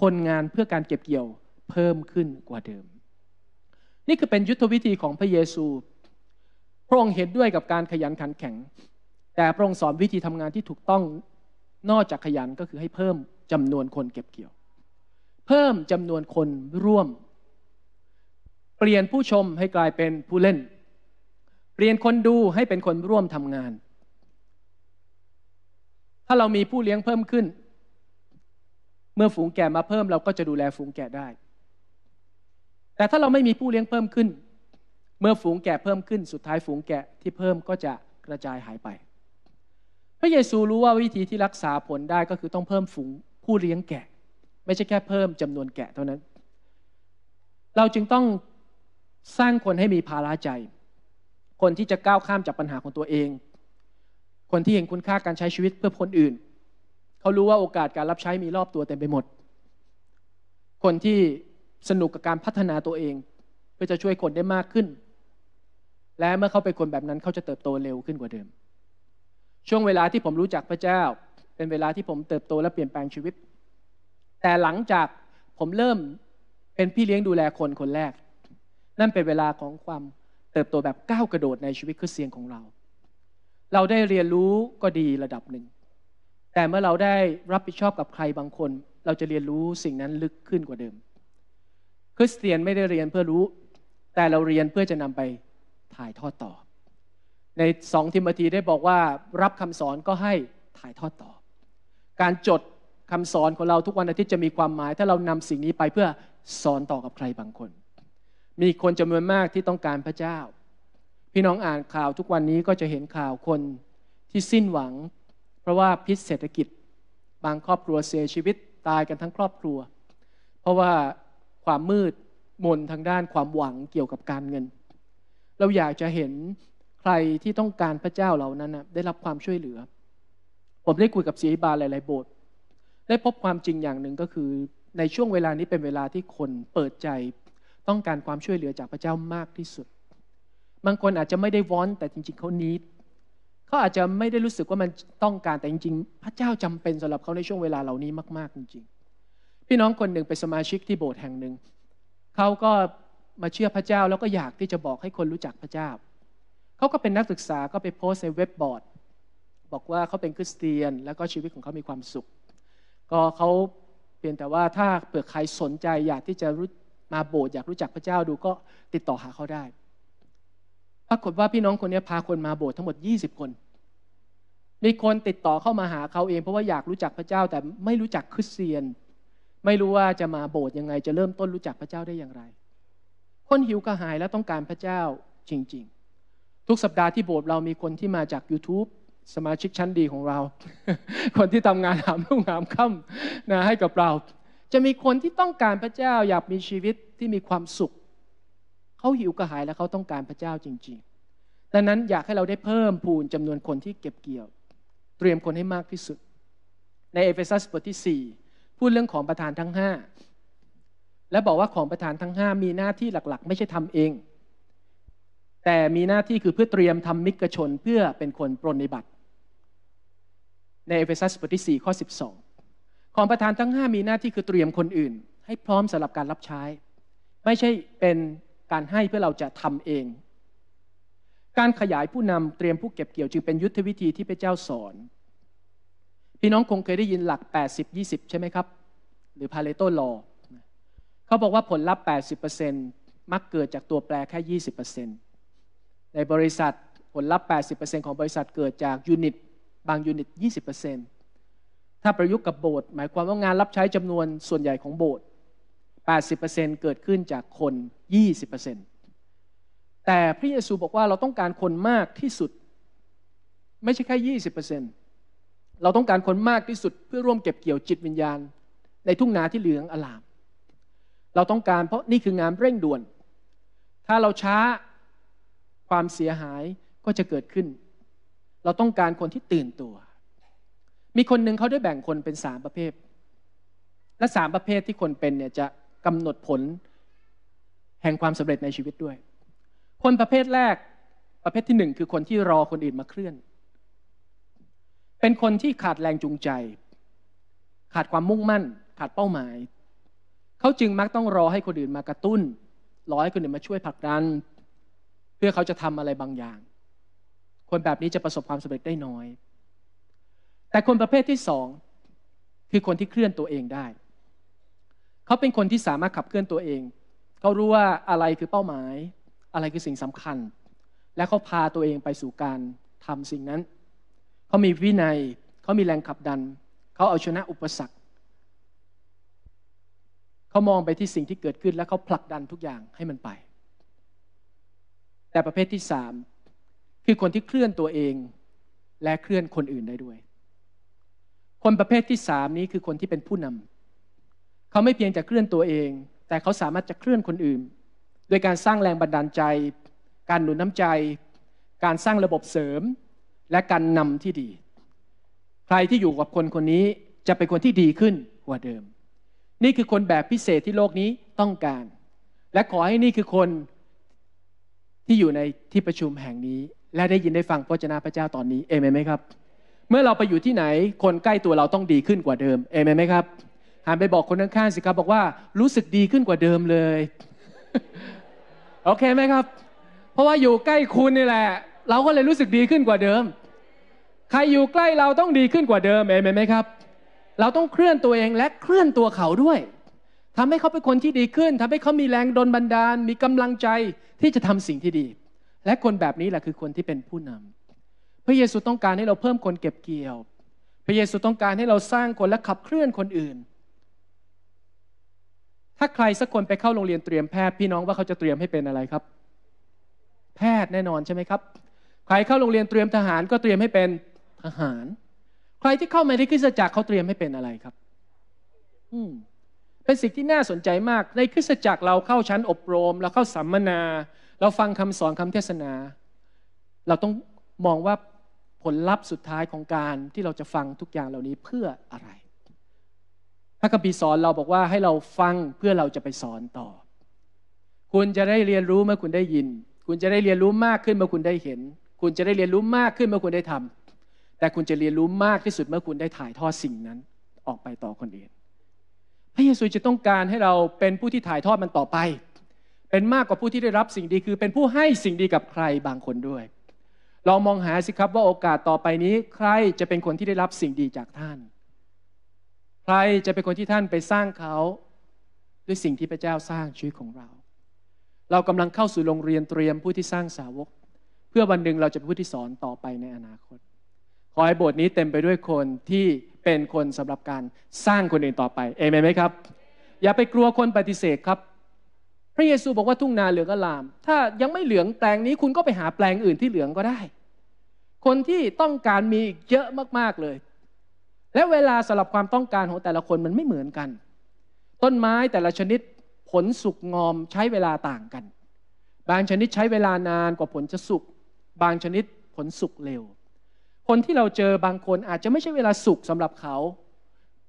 คนงานเพื่อการเก็บเกี่ยวเพิ่มขึ้นกว่าเดิม นี่คือเป็นยุทธวิธีของพระเยซูพระองค์เห็นด้วยกับการขยันขันแข็ง แต่พระองค์สอนวิธีทำงานที่ถูกต้องนอกจากขยันก็คือให้เพิ่มจำนวนคนเก็บเกี่ยว เพิ่มจำนวนคนร่วม เปลี่ยนผู้ชมให้กลายเป็นผู้เล่นเปลี่ยนคนดูให้เป็นคนร่วมทำงานถ้าเรามีผู้เลี้ยงเพิ่มขึ้น เมื่อฝูงแกะมาเพิ่ม เราก็จะดูแลฝูงแกะได้ แต่ถ้าเราไม่มีผู้เลี้ยงเพิ่มขึ้น เมื่อฝูงแกะเพิ่มขึ้นสุดท้ายฝูงแกะที่เพิ่มก็จะกระจายหายไป พระเยซูรู้ว่าวิธีที่รักษาผลได้ก็คือต้องเพิ่มฝูงผู้เลี้ยงแกะ ไม่ใช่แค่เพิ่มจำนวนแกะเท่านั้น เราจึงต้องสร้างคนให้มีภาระใจ คนที่จะก้าวข้ามจากปัญหาของตัวเองคนที่เห็นคุณค่าการใช้ชีวิตเพื่อคนอื่น เขารู้ว่าโอกาสการรับใช้มีรอบตัวเต็มไปหมด คนที่สนุกกับการพัฒนาตัวเองเพื่อจะช่วยคนได้มากขึ้น และเมื่อเขาเป็นคนแบบนั้นเขาจะเติบโตเร็วขึ้นกว่าเดิม ช่วงเวลาที่ผมรู้จักพระเจ้าเป็นเวลาที่ผมเติบโตและเปลี่ยนแปลงชีวิต แต่หลังจากผมเริ่มเป็นพี่เลี้ยงดูแลคนคนแรก นั่นเป็นเวลาของความเติบโตแบบก้าวกระโดดในชีวิตคือเสียงของเราเราได้เรียนรู้ก็ดีระดับหนึ่ง แต่เมื่อเราได้รับผิดชอบกับใครบางคน เราจะเรียนรู้สิ่งนั้นลึกขึ้นกว่าเดิม คริสเตียนไม่ได้เรียนเพื่อรู้ แต่เราเรียนเพื่อจะนำไปถ่ายทอดต่อ ในสองทิมธีได้บอกว่า รับคำสอนก็ให้ถ่ายทอดต่อ การจดคำสอนของเราทุกวันอาทิตย์จะมีความหมาย ถ้าเรานำสิ่งนี้ไปเพื่อสอนต่อกับใครบางคน มีคนจำนวนมากที่ต้องการพระเจ้าพี่น้องอ่านข่าวทุกวันนี้ก็จะเห็นข่าวคนที่สิ้นหวัง เพราะว่าพิษเศรษฐกิจบางครอบครัวเสียชีวิตตายกันทั้งครอบครัว เพราะว่าความมืดมนทางด้านความหวังเกี่ยวกับการเงิน เราอยากจะเห็นใครที่ต้องการพระเจ้าเหล่านั้นนะได้รับความช่วยเหลือ ผมได้คุยกับศสีบาลหลายๆโบสถ์ได้พบความจริงอย่างหนึ่งก็คือในช่วงเวลานี้เป็นเวลาที่คนเปิดใจ ต้องการความช่วยเหลือจากพระเจ้ามากที่สุดบางคนอาจจะไม่ได้วอนแต่จริงๆเขานิดเขาอาจจะไม่ได้รู้สึกว่ามันต้องการแต่จริง ๆ พระเจ้าจำเป็นสำหรับเขาในช่วงเวลาเหล่านี้มาก ๆ จริงๆ พี่น้องคนหนึ่งเป็นสมาชิกที่โบสถ์แห่งหนึ่งเขาก็มาเชื่อพระเจ้าแล้วก็อยากที่จะบอกให้คนรู้จักพระเจ้าเขาก็เป็นนักศึกษาก็ไปโพสในเว็บบอร์ด บอกว่าเขาเป็นคริสเตียน แล้วก็ชีวิตของเขามีความสุข ก็เขาเปลี่ยนแต่ว่าถ้าเผื่อใครสนใจอยากที่จะมาโบสถ์อยากรู้จักพระเจ้าดูก็ติดต่อหาเขาได้ปรากฏว่าพี่น้องคนนี้พาคนมาโบสถ์ทั้งหมด 20 คน มีคนติดต่อเข้ามาหาเขาเองเพราะว่าอยากรู้จักพระเจ้าแต่ไม่รู้จักคริสเตียน ไม่รู้ว่าจะมาโบสถ์ยังไง จะเริ่มต้นรู้จักพระเจ้าได้อย่างไร คนหิวกระหายและต้องการพระเจ้าจริงๆ ทุกสัปดาห์ที่โบสถ์เรามีคนที่มาจาก YouTube สมาชิกชั้นดีของเรา คนที่ทำงานหามรุ่งหามค่ำนะให้กับเรา จะมีคนที่ต้องการพระเจ้าอยากมีชีวิตที่มีความสุขเขาหิวกระหายและเขาต้องการพระเจ้าจริงๆ ดังนั้นอยากให้เราได้เพิ่ม พูนจำนวนคนที่เก็บเกี่ยว เตรียมคนให้มากที่สุด ในเอเฟซัสบทที่ 4 พูดเรื่องของประธานทั้ง 5 และบอกว่าของประธานทั้ง 5 มีหน้าที่หลักๆ ไม่ใช่ทำเอง แต่มีหน้าที่คือเพื่อเตรียมทำมิกชนเพื่อเป็นคนปรนนิบัติในเอเฟซัสบทที่4ข้อ12 ของประธานทั้ง 5 มีหน้าที่คือเตรียมคนอื่น ให้พร้อมสำหรับการรับใช้ไม่ใช่เป็นการให้เพื่อเราจะทำเอง การขยายผู้นำเตรียมผู้เก็บเกี่ยว จึงเป็นยุทธวิธีที่พระเจ้าสอน พี่น้องคงเคยได้ยินหลัก 80-20 ใช่ไหมครับ หรือพาเลโตลอเขาบอกว่าผลลัพธ์ 80%มักเกิดจากตัวแปรแค่ 20%ในบริษัทผลลัพธ์ 80%ของบริษัทเกิดจากยูนิตบางยูนิต 20%ถ้าประยุกต์กับโบสถ์หมายความว่างานรับใช้จำนวนส่วนใหญ่ของโบสถ์80%เกิดขึ้นจากคน 20%แต่พระเยซูบอกว่าเราต้องการคนมากที่สุดไม่ใช่แค่ 20%เราต้องการคนมากที่สุดเพื่อร่วมเก็บเกี่ยวจิตวิญญาณในทุ่งนาที่เหลืองอลาม เราต้องการเพราะนี่คืองานเร่งด่วน ถ้าเราช้าความเสียหายก็จะเกิดขึ้น เราต้องการคนที่ตื่นตัว มีคนหนึ่งเขาได้แบ่งคนเป็นสามประเภท และสามประเภทที่คนเป็นเนี่ยจะกำหนดผลแห่งความสำเร็จในชีวิตด้วย คนประเภทแรกประเภทที่หนึ่งคือคนที่รอคนอื่นมาเคลื่อน เป็นคนที่ขาดแรงจูงใจ ขาดความมุ่งมั่น ขาดเป้าหมาย เขาจึงมักต้องรอให้คนอื่นมากระตุ้นรอให้คนอื่นมาช่วยผลักดัน เพื่อเขาจะทำอะไรบางอย่าง คนแบบนี้จะประสบความสำเร็จได้น้อย แต่คนประเภทที่สอง คือคนที่เคลื่อนตัวเองได้เขาเป็นคนที่สามารถขับเคลื่อนตัวเอง เขารู้ว่าอะไรคือเป้าหมาย อะไรคือสิ่งสำคัญ และเขาพาตัวเองไปสู่การทำสิ่งนั้น เขามีวินัย เขามีแรงขับดัน เขาเอาชนะอุปสรรคเขามองไปที่สิ่งที่เกิดขึ้นและเขาผลักดันทุกอย่างให้มันไป แต่ประเภทที่สาม คือคนที่เคลื่อนตัวเอง และเคลื่อนคนอื่นได้ด้วย คนประเภทที่สามนี้คือคนที่เป็นผู้นำเขาไม่เพียงจะเคลื่อนตัวเอง แต่เขาสามารถจะเคลื่อนคนอื่นด้วยการสร้างแรงบันดาลใจ การหนุนน้ำใจ การสร้างระบบเสริม และการนำที่ดี ใครที่อยู่กับคนคนนี้จะเป็นคนที่ดีขึ้นกว่าเดิม นี่คือคนแบบพิเศษที่โลกนี้ต้องการ และขอให้นี่คือคนที่อยู่ในที่ประชุมแห่งนี้และได้ยินได้ฟังพระเจ้าพระเจ้าตอนนี้ เอเมนไหมครับ เมื่อเราไปอยู่ที่ไหนคนใกล้ตัวเราต้องดีขึ้นกว่าเดิม เอเมนไหมครับหันไปบอกคนข้างๆสิครับ บอกว่ารู้สึกดีขึ้นกว่าเดิมเลยโอเคไหมครับ เพราะว่าอยู่ใกล้คุณนี่แหละ เราก็เลยรู้สึกดีขึ้นกว่าเดิม ใครอยู่ใกล้เราต้องดีขึ้นกว่าเดิมเองไหมครับ เราต้องเคลื่อนตัวเองและเคลื่อนตัวเขาด้วยทำให้เขาเป็นคนที่ดีขึ้นทำให้เขามีแรงดลบันดาลมีกำลังใจที่จะทำสิ่งที่ดี และคนแบบนี้แหละคือคนที่เป็นผู้นำพระเยซูต้องการให้เราเพิ่มคนเก็บเกี่ยว พระเยซูต้องการให้เราสร้างคนและขับเคลื่อนคนอื่นถ้าใครสักคนไปเข้าโรงเรียนเตรียมแพทย์ พี่น้องว่าเขาจะเตรียมให้เป็นอะไรครับ แพทย์แน่นอนใช่ไหมครับ ใครเข้าโรงเรียนเตรียมทหารก็เตรียมให้เป็นทหาร ใครที่เข้ามาในคริสตจักรเขาเตรียมให้เป็นอะไรครับ อืมเป็นสิ่งที่น่าสนใจมาก ในคริสตจักรเราเข้าชั้นอบรมเราเข้าสัมมนา เราฟังคำสอนคำเทศนาเราต้องมองว่าผลลัพธ์สุดท้ายของการที่เราจะฟังทุกอย่างเหล่านี้เพื่ออะไรพระคัมภีร์สอนเราบอกว่าให้เราฟังเพื่อเราจะไปสอนต่อ คุณจะได้เรียนรู้เมื่อคุณได้ยิน คุณจะได้เรียนรู้มากขึ้นเมื่อคุณได้เห็น คุณจะได้เรียนรู้มากขึ้นเมื่อคุณได้ทำ แต่คุณจะเรียนรู้มากที่สุด เมื่อคุณได้ถ่ายทอดสิ่งนั้น ออกไปต่อคนอื่นพระเยซูจะต้องการให้เราเป็นผู้ที่ถ่ายทอดมันต่อไป เป็นมากกว่าผู้ที่ได้รับสิ่งดีคือ เป็นผู้ให้สิ่งดีกับใครบางคนด้วย ลองมองหาสิครับว่าโอกาสต่อไปนี้ใครจะเป็นคนที่ได้รับสิ่งดีจากท่านใครจะเป็นคนที่ท่านไปสร้างเขาด้วยสิ่งที่พระเจ้าสร้างชีวิตของเรา เรากำลังเข้าสู่โรงเรียนเตรียมผู้ที่สร้างสาวก เพื่อวันหนึ่งเราจะเป็นผู้ที่สอน ต่อไปในอนาคต ขอให้บทนี้เต็มไปด้วยคนที่เป็นคนสำหรับการสร้างคนอื่นต่อไปเอเมนไหมครับ อย่าไปกลัวคนปฏิเสธครับ พระเยซูบอกว่าทุ่งนาเหลืองอลาม ถ้ายังไม่เหลืองแปลงนี้คุณก็ไปหาแปลงอื่นที่เหลืองก็ได้ คนที่ต้องการมีเยอะมากๆเลยและเวลาสำหรับความต้องการของแต่ละคนมันไม่เหมือนกัน ต้นไม้แต่ละชนิดผลสุกงอมใช้เวลาต่างกัน บางชนิดใช้เวลานานกว่าผลจะสุกบางชนิดผลสุกเร็ว คนที่เราเจอบางคนอาจจะไม่ใช่เวลาสุกสำหรับเขา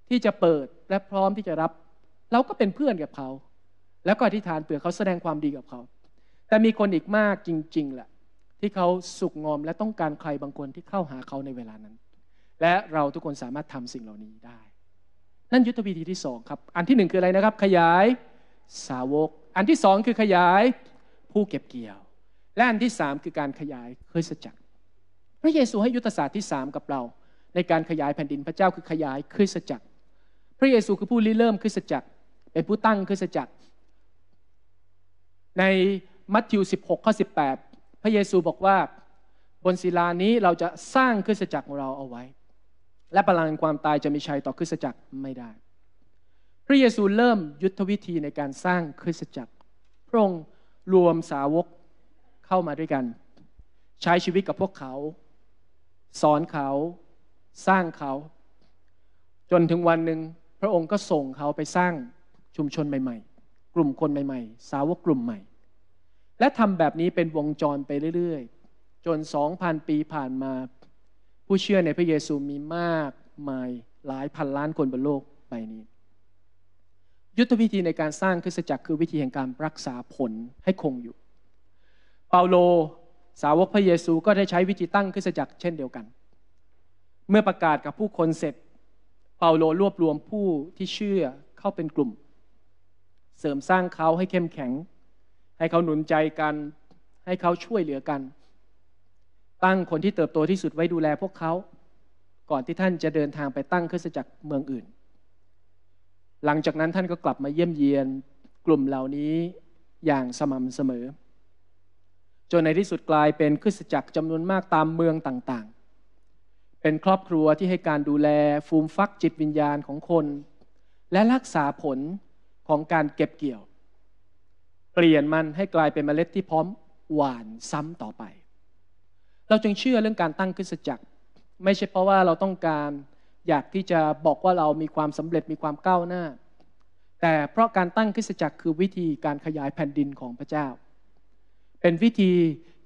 ที่จะเปิดและพร้อมที่จะรับ เราก็เป็นเพื่อนกับเขา แล้วก็อธิษฐานเผื่อเขาแสดงความดีกับเขา แต่มีคนอีกมากจริงๆแหละที่เขาสุกงอมและต้องการใครบางคนที่เข้าหาเขาในเวลานั้นและเราทุกคนสามารถทำสิ่งเหล่านี้ได้ นั่นยุทธวิธีที่สองครับ อันที่หนึ่งคืออะไรนะครับ ขยายสาวก อันที่สองคือขยายผู้เก็บเกี่ยว และอันที่สามคือการขยายเคยสจักร พระเยซูให้ยุทธศาสตร์ที่สามกับเราในการขยายแผ่นดินพระเจ้าคือขยายคริสจักร พระเยซูคือผู้ริเริ่ม คริสจักร เป็นผู้ตั้งคริสจักร ในมัทธิว16ข้อ18 พระเยซูบอกว่าบนศิลานี้เราจะสร้างคริสจักรของเราเอาไว้และพลังความตายจะมีชัยต่อคริสตจักรไม่ได้ พระเยซูเริ่มยุทธวิธีในการสร้างคริสตจักร พระองค์รวมสาวกเข้ามาด้วยกัน ใช้ชีวิตกับพวกเขา สอนเขาสร้างเขา จนถึงวันหนึ่งพระองค์ก็ส่งเขาไปสร้างชุมชนใหม่ ๆ กลุ่มคนใหม่ ๆ สาวกกลุ่มใหม่ และทำแบบนี้เป็นวงจรไปเรื่อยๆ จน2,000ปีผ่านมาผู้เชื่อในพระเยซูมีมากมายหลายพันล้านคนบนโลกใบนี้ ยุทธวิธีในการสร้างคริสตจักรคือวิธีแห่งการรักษาผลให้คงอยู่ เปาโลสาวกพระเยซูก็ได้ใช้วิธีตั้งคริสตจักรเช่นเดียวกัน เมื่อประกาศกับผู้คนเสร็จ เปาโลรวบรวมผู้ที่เชื่อเข้าเป็นกลุ่ม เสริมสร้างเขาให้เข้มแข็ง ให้เขาหนุนใจกันให้เขาช่วยเหลือกันตั้งคนที่เติบโตที่สุดไว้ดูแลพวกเขา ก่อนที่ท่านจะเดินทางไปตั้งคริสตจักรเมืองอื่น หลังจากนั้นท่านก็กลับมาเยี่ยมเยียนกลุ่มเหล่านี้อย่างสม่ำเสมอ จนในที่สุดกลายเป็นคริสตจักรจำนวนมากตามเมืองต่างๆ เป็นครอบครัวที่ให้การดูแลฟูมฟักจิตวิญญาณของคน และรักษาผลของการเก็บเกี่ยว เปลี่ยนมันให้กลายเป็นเมล็ดที่พร้อมหวานซ้ำต่อไปเราจึงเชื่อเรื่องการตั้งคริสตจักร ไม่ใช่เพราะว่าเราต้องการอยากที่จะบอกว่าเรามีความสำเร็จมีความก้าวหน้า แต่เพราะการตั้งคริสตจักรคือวิธีการขยายแผ่นดินของพระเจ้า เป็นวิธี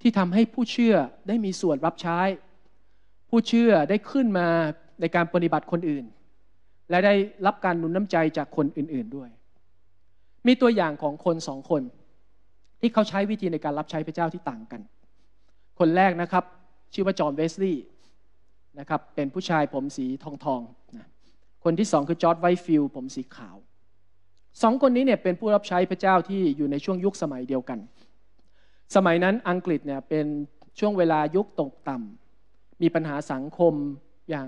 ที่ทำให้ผู้เชื่อได้มีส่วนรับใช้ ผู้เชื่อได้ขึ้นมาในการปฏิบัติคนอื่น และได้รับการหนุนน้ำใจจากคนอื่นๆด้วย มีตัวอย่างของคนสองคน ที่เขาใช้วิธีในการรับใช้พระเจ้าที่ต่างกันคนแรกนะครับ ชื่อว่าจอห์นเวสลีย์นะครับเป็นผู้ชายผมสีทองทองนะคนที่สองคือจอร์ดไวฟิลผมสีขาวสองคนนี้เนี่ยเป็นผู้รับใช้พระเจ้าที่อยู่ในช่วงยุคสมัยเดียวกัน สมัยนั้นอังกฤษเนี่ยเป็นช่วงเวลายุคตกต่ำมีปัญหาสังคมอย่าง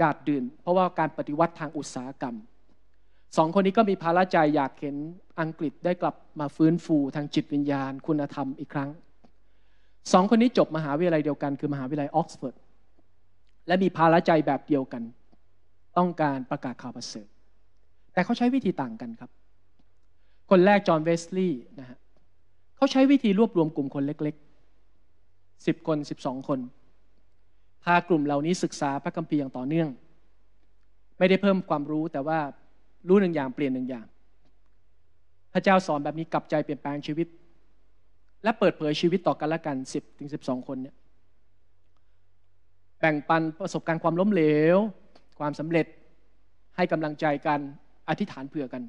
ดาดดื่นเพราะว่าการปฏิวัติทางอุตสาหกรรมสองคนนี้ก็มีภาระใจอยากเห็นอังกฤษได้กลับมาฟื้นฟูทางจิตวิญญาณ คุณธรรมอีกครั้งสองคนนี้จบมหาวิทยาลัยเดียวกัน คือมหาวิทยาลัยออกซฟอร์ดและมีภาระใจแบบเดียวกัน ต้องการประกาศข่าวประเสริฐ แต่เขาใช้วิธีต่างกันครับ คนแรกจอห์นเวสลีย์นะฮะเขาใช้วิธีรวบรวมกลุ่มคนเล็กๆ 10 คน 12 คน พากลุ่มเหล่านี้ศึกษาพระคัมภีร์อย่างต่อเนื่อง ไม่ได้เพิ่มความรู้แต่ว่ารู้หนึ่งอย่างเปลี่ยนหนึ่งอย่าง พระเจ้าสอนแบบนี้กลับใจเปลี่ยนแปลงชีวิตและเปิดเผยชีวิตต่อกันและกัน 10 ถึง 12 คนเนี่ยแบ่งปันประสบการณ์ความล้มเหลว ความสำเร็จให้กำลังใจกันอธิษฐานเผื่อกัน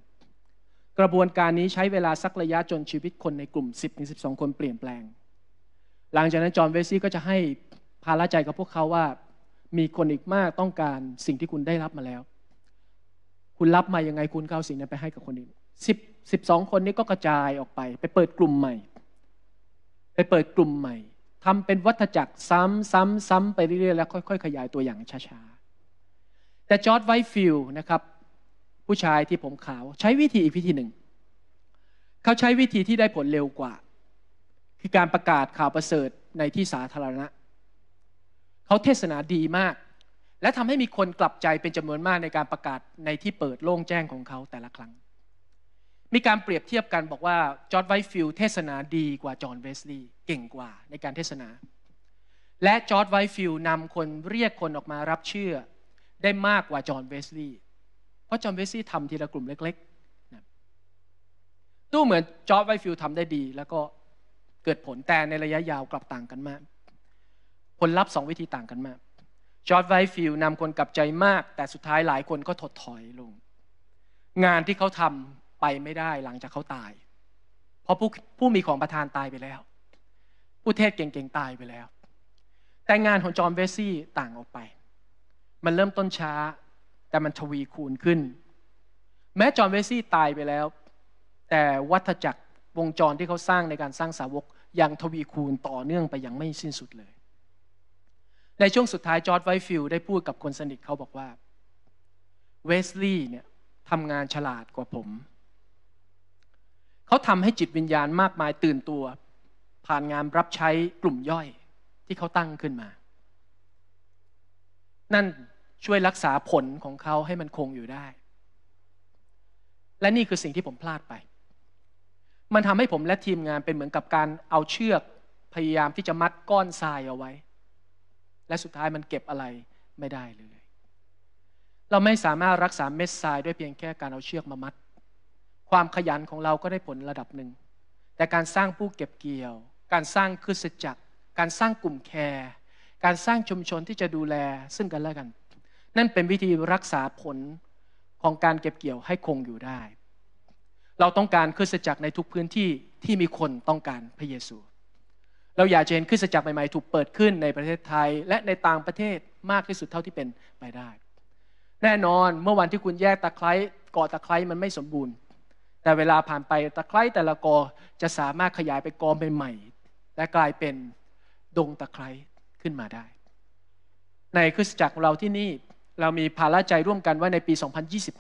กระบวนการนี้ใช้เวลาสักระยะจนชีวิตคนในกลุ่ม 10 ถึง 12 คนเปลี่ยนแปลง หลังจากนั้นจอห์นเวซี่ก็จะให้ภาระใจกับพวกเขาว่ามีคนอีกมากต้องการสิ่งที่คุณได้รับมาแล้ว คุณรับมายังไงคุณก็เอาสิ่งนั้นไปให้กับคนอื่นสิบสิบสองคนนี้ก็กระจายออกไปไปเปิดกลุ่มใหม่ไปเปิดกลุ่มใหม่ทำเป็นวัฏจักร ซ้ำซ้ำซ้ำไปเรื่อยๆแล้วค่อย ๆ ขยายตัวอย่างช้าๆ แต่จอร์ดไวฟิลนะครับ ผู้ชายที่ผมขาวใช้วิธีอีกวิธีหนึ่ง เขาใช้วิธีที่ได้ผลเร็วกว่า คือการประกาศข่าวประเสริฐในที่สาธารณะ เขาเทศนาดีมาก และทำให้มีคนกลับใจเป็นจำนวนมากในการประกาศในที่เปิดโล่งแจ้งของเขาแต่ละครั้งมีการเปรียบเทียบกันบอกว่าจอร์ดไวฟิลเทศนาดีกว่าจอห์นเวสลีย์เก่งกว่าในการเทศนา และจอร์ดไวฟิลนำคนเรียกคนออกมารับเชื่อ ได้มากกว่าจอห์นเวสลีย์ เพราะจอห์นเวสลีย์ทำทีละกลุ่มเล็กๆนะดูเหมือนจอร์ดไวฟิลทำได้ดี แล้วก็เกิดผลแต่ในระยะยาวกลับต่างกันมาก ผลลัพธ์สองวิธีต่างกันมาก จอร์ดไวฟิลนำคนกลับใจมาก แต่สุดท้ายหลายคนก็ถดถอยลง งานที่เขาทำไม่ได้หลังจากเขาตาย เพราะผู้ผู้มีของประธานตายไปแล้ว ผู้เทศเก่งๆ ตายไปแล้ว แต่งานของจอห์นเวสซี่ต่างออกไป มันเริ่มต้นช้า แต่มันทวีคูณขึ้น แม้จอห์นเวสซี่ตายไปแล้ว แต่วัฏจักรวงจรที่เขาสร้างในการสร้างสาวก ยังทวีคูณต่อเนื่องไปยังไม่สิ้นสุดเลย ในช่วงสุดท้ายจอร์ดไวฟิลได้พูดกับคนสนิทเขาบอกว่าเวสลีย์เนี่ยทำงานฉลาดกว่าผมเขาทำให้จิตวิญญาณมากมายตื่นตัว ผ่านงานรับใช้กลุ่มย่อยที่เขาตั้งขึ้นมา นั่นช่วยรักษาผลของเขาให้มันคงอยู่ได้ และนี่คือสิ่งที่ผมพลาดไป มันทำให้ผมและทีมงานเป็นเหมือนกับการเอาเชือกพยายามที่จะมัดก้อนทรายเอาไว้ และสุดท้ายมันเก็บอะไรไม่ได้เลย เราไม่สามารถรักษาเม็ดทรายด้วยเพียงแค่การเอาเชือกมามัดความขยันของเราก็ได้ผลระดับหนึ่ง แต่การสร้างผู้เก็บเกี่ยว การสร้างคริสจักรการสร้างกลุ่มแคร์ การสร้างชุมชนที่จะดูแลซึ่งกันและกัน นั่นเป็นวิธีรักษาผลของการเก็บเกี่ยวให้คงอยู่ได้ เราต้องการคริสตจักรในทุกพื้นที่ที่มีคนต้องการพระเยซู เราอยากจะเห็นคริสตจักรใหม่ๆ ถูกเปิดขึ้นในประเทศไทย และในต่างประเทศมากที่สุดเท่าที่เป็นไปได้ แน่นอนเมื่อวันที่คุณแยกตะไคร้ก่อตะไคร้มันไม่สมบูรณ์แต่เวลาผ่านไปตะไคร้แต่ละกอจะสามารถขยายไปกอใหม่ๆ และกลายเป็นดงตะไคร้ขึ้นมาได้ ในคริสตจักรเราที่นี่เรามีภาระใจร่วมกันว่าในปี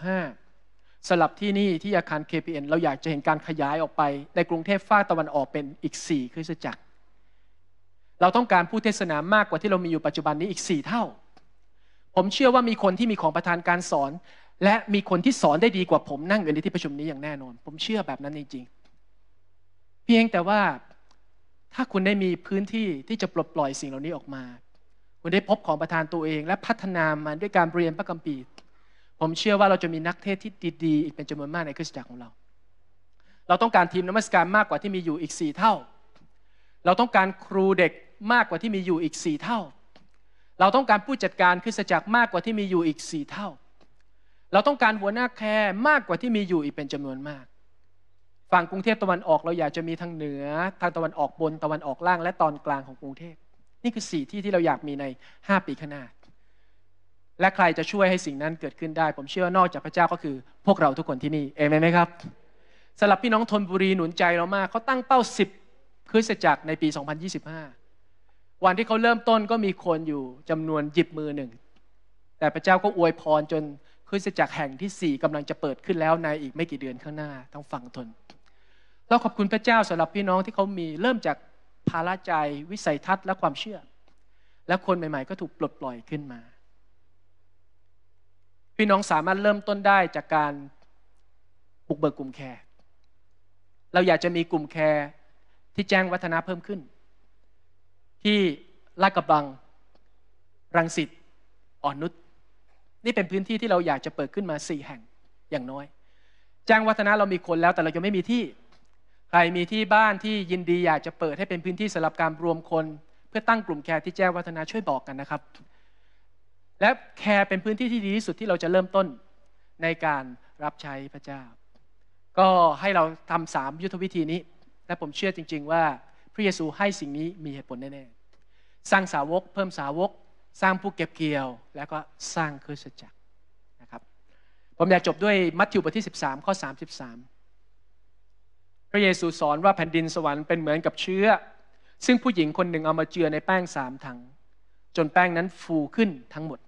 2025สลับที่นี่ที่อาคาร KPN เราอยากจะเห็นการขยายออกไปในกรุงเทพฝ้าตะวันออกเป็นอีก 4 คริสตจักร เราต้องการผู้เทศนามากกว่าที่เรามีอยู่ปัจจุบันนี้อีก 4 เท่า ผมเชื่อว่ามีคนที่มีของประธานการสอนและมีคนที่สอนได้ดีกว่าผมนั่งอยู่ในที่ประชุมนี้อย่างแน่นอน ผมเชื่อแบบนั้นจริงๆ เพียงแต่ว่าถ้าคุณได้มีพื้นที่ที่จะปลดปล่อยสิ่งเหล่านี้ออกมา คุณได้พบของประทานตัวเอง และพัฒนามันด้วยการเรียนพระคัมภีร์ผมเชื่อว่าเราจะมีนักเทศที่ดีๆ อีกเป็นจำนวนมากในคริสตจักรของเรา เราต้องการทีมนมัสการมากกว่าที่มีอยู่อีกสี่เท่า เราต้องการครูเด็กมากกว่าที่มีอยู่อีกสี่เท่า เราต้องการผู้จัดการคริสตจักรมากกว่าที่มีอยู่อีกสี่เท่าเราต้องการหัวหน้าแคร์มากกว่าที่มีอยู่อีกเป็นจำนวนมาก ฝั่งกรุงเทพตะวันออกเราอยากจะมีทางเหนือทางตะวันออกบนตะวันออกล่าง และตอนกลางของกรุงเทพนี่คือสี่ที่ที่เราอยากมีใน5ปีข้างหน้า และใครจะช่วยให้สิ่งนั้นเกิดขึ้นได้ ผมเชื่อนอกจากพระเจ้าก็คือพวกเราทุกคนที่นี่เอเมนไหมครับสำหรับพี่น้องทนบุรีหนุนใจเรามากเขาตั้งเป้า10คริสตจักรในปี 2025 วันที่เขาเริ่มต้นก็มีคนอยู่จำนวนหยิบมือหนึ่ง แต่พระเจ้าก็อวยพรจนคริสตจักรแห่งที่ 4กำลังจะเปิดขึ้นแล้วในอีกไม่กี่เดือนข้างหน้า ต้องฟังทน เราขอบคุณพระเจ้าสำหรับพี่น้องที่เขามีเริ่มจากภาระใจวิสัยทัศน์และความเชื่อ และคนใหม่ๆก็ถูกปลดปล่อยขึ้นมา พี่น้องสามารถเริ่มต้นได้จากการบุกเบิกกลุ่มแคร์เราอยากจะมีกลุ่มแคร์ที่แจ้งวัฒนะเพิ่มขึ้น ที่ลาดกระบังรังสิตอ่อนนุชนี่เป็นพื้นที่ที่เราอยากจะเปิดขึ้นมา4แห่งอย่างน้อยแจ้งวัฒนะเรามีคนแล้ว แต่เรายังไม่มีที่ ใครมีที่บ้านที่ยินดีอยากจะเปิดให้เป็นพื้นที่สำหรับการรวมคน เพื่อตั้งกลุ่มแคร์ที่แจ้งวัฒนะช่วยบอกกันนะครับ และแคร์เป็นพื้นที่ที่ดีที่สุดที่เราจะเริ่มต้นในการรับใช้พระเจ้าก็ให้เราทำสามยุทธวิธีนี้ และผมเชื่อจริง ๆ ว่า พระเยซูให้สิ่งนี้มีเหตุผลแน่ๆสร้างสาวกเพิ่มสาวกสร้างผู้เก็บเกี่ยวแล้วก็สร้างคริสตจักรนะครับ ผมอยากจบด้วยมัทธิวบทที่ 13 ข้อ 33 พระเยซูสอนว่าแผ่นดินสวรรค์เป็นเหมือนกับเชื้อ ซึ่งผู้หญิงคนหนึ่งเอามาเจือในแป้งสามถัง จนแป้งนั้นฟูขึ้นทั้งหมด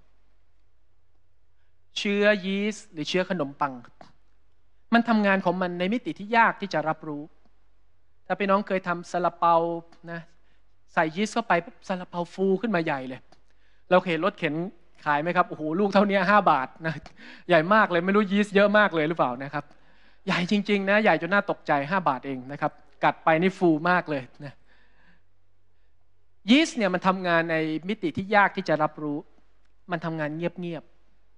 เชื้อยีสต์หรือเชื้อขนมปัง มันทำงานของมันในมิติที่ยากที่จะรับรู้ ถ้าพี่น้องเคยทำซาลาเปานะใส่ยีสต์เข้าไปปุ๊บซาลาเปาฟูขึ้นมาใหญ่เลยเราเห็นรถเข็นขายไหมครับ โอ้โห ลูกเท่านี้ห้าบาทนะใหญ่มากเลยไม่รู้ยีส์เยอะมากเลยหรือเปล่านะครับ ใหญ่จริง ๆ นะ ใหญ่จนน่าตกใจห้าบาทเองนะครับกัดไปนี่ฟูมากเลยนะยีส์เนี่ยมันทำงานในมิติที่ยากที่จะรับรู้ มันทำงานเงียบ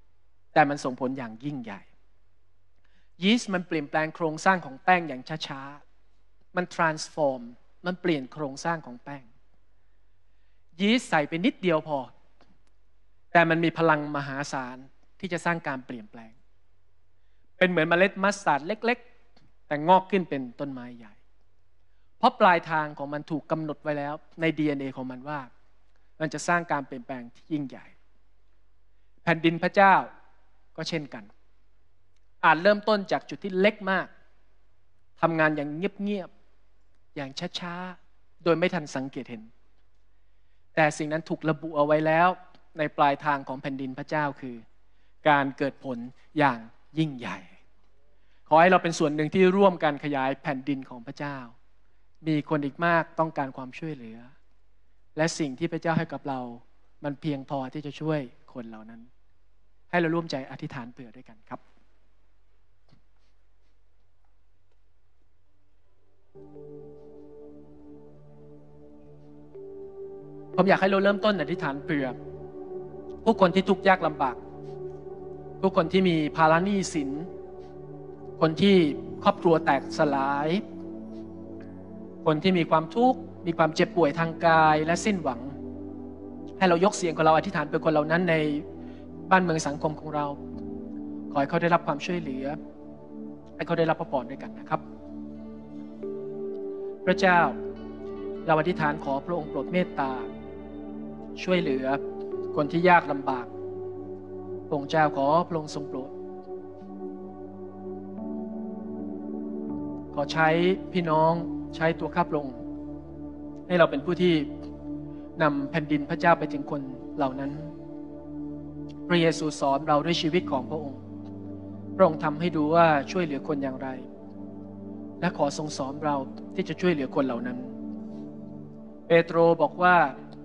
ๆ แต่มันส่งผลอย่างยิ่งใหญ่ ยีส์มันเปลี่ยนแปลงโครงสร้างของแป้งอย่างช้าๆมัน transform มันเปลี่ยนโครงสร้างของแป้งยีส์ใส่ไปนิดเดียวพอแต่มันมีพลังมหาศาลที่จะสร้างการเปลี่ยนแปลง เป็นเหมือนเมล็ดมัสตาร์ดเล็ก ๆ แต่งอกขึ้นเป็นต้นไม้ใหญ่ เพราะปลายทางของมันถูกกำหนดไว้แล้วใน DNA ของมันว่า มันจะสร้างการเปลี่ยนแปลงที่ยิ่งใหญ่ แผ่นดินพระเจ้าก็เช่นกัน อาจเริ่มต้นจากจุดที่เล็กมากทำงานอย่างเงียบๆอย่างช้า ๆ โดยไม่ทันสังเกตเห็น แต่สิ่งนั้นถูกระบุเอาไว้แล้วในปลายทางของแผ่นดินพระเจ้าคือการเกิดผลอย่างยิ่งใหญ่ ขอให้เราเป็นส่วนหนึ่งที่ร่วมกันขยายแผ่นดินของพระเจ้า มีคนอีกมากต้องการความช่วยเหลือ และสิ่งที่พระเจ้าให้กับเรามันเพียงพอที่จะช่วยคนเหล่านั้น ให้เราร่วมใจอธิษฐานเผื่อด้วยกันครับ ผมอยากให้เราเริ่มต้นอธิษฐานเผื่อผู้คนที่ทุกข์ยากลำบากผู้คนที่มีภาระหนี้สิน คนที่ครอบครัวแตกสลาย คนที่มีความทุกข์ มีความเจ็บป่วยทางกายและสิ้นหวัง ให้เรายกเสียงของเราอธิษฐานเป็นคนเหล่านั้นในบ้านเมืองสังคมของเรา ขอให้เขาได้รับความช่วยเหลือ ให้เขาได้รับพระพรด้วยกันนะครับ พระเจ้า เราอธิษฐานขอพระองค์โปรดเมตตา ช่วยเหลือคนที่ยากลำบากพระองค์เจ้าขอพระองค์ทรงโปรด ขอใช้พี่น้องใช้ตัวข้าพระองค์ให้เราเป็นผู้ที่นำแผ่นดินพระเจ้าไปถึงคนเหล่านั้น พระเยซูสอนเราด้วยชีวิตของพระองค์ พระองค์ทำให้ดูว่าช่วยเหลือคนอย่างไร และขอทรงสอนเราที่จะช่วยเหลือคนเหล่านั้นเปโตรบอกว่า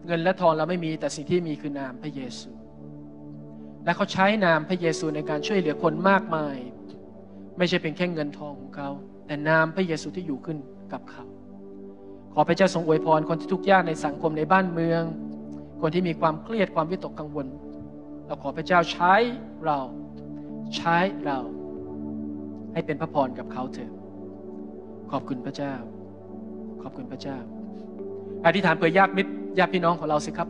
เงินและทองเราไม่มีแต่สิ่งที่มีคือนามพระเยซู และเขาใช้นามพระเยซูในการช่วยเหลือคนมากมาย ไม่ใช่เป็นแค่เงินทองของเขา แต่นามพระเยซูที่อยู่ขึ้นกับเขา ขอพระเจ้าทรงอวยพรคนที่ทุกข์ยากในสังคมในบ้านเมือง คนที่มีความเครียดความวิตกกังวล เราขอพระเจ้าใช้เรา ใช้เรา ให้เป็นพระพรกับเขาเถิดขอบคุณพระเจ้า ขอบคุณพระเจ้าอธิษฐานเผื่อญาติมิตรญาติพี่น้องของเราสิครับ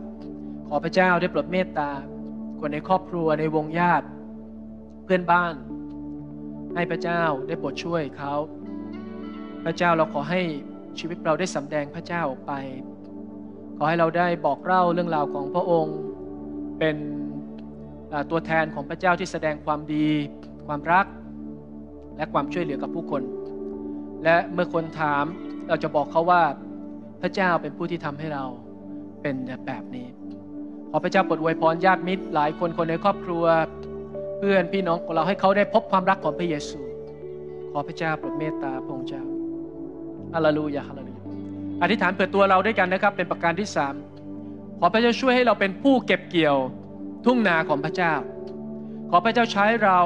ขอพระเจ้าได้โปรดเมตตาคนในครอบครัวในวงญาติเพื่อนบ้านให้พระเจ้าได้โปรดช่วยเขา พระเจ้าเราขอให้ชีวิตเราได้สำแดงพระเจ้าออกไป ขอให้เราได้บอกเล่าเรื่องราวของพระองค์ เป็นตัวแทนของพระเจ้าที่แสดงความดี ความรัก และความช่วยเหลือกับผู้คน และเมื่อคนถามเราจะบอกเขาว่าระเจ้าเป็นผู้ที่ทำให้เราเป็นแบบนี้ ขอพระเจ้าโปรดไวยพรญาติมิตรหลายคนคนในครอบครัว เพื่อนพี่น้องของเราให้เขาได้พบความรักของพระเยซู ขอพระเจ้าโปรดเมตตาพระองค์เจ้าฮาลลูยาฮาลลูยาอธิษฐานเผื่อตัวเราด้วยกันนะครับเป็นประการที่สามขอพระเจ้าช่วยให้เราเป็นผู้เก็บเกี่ยวทุ่งนาของพระเจ้า ขอพระเจ้าใช้เรา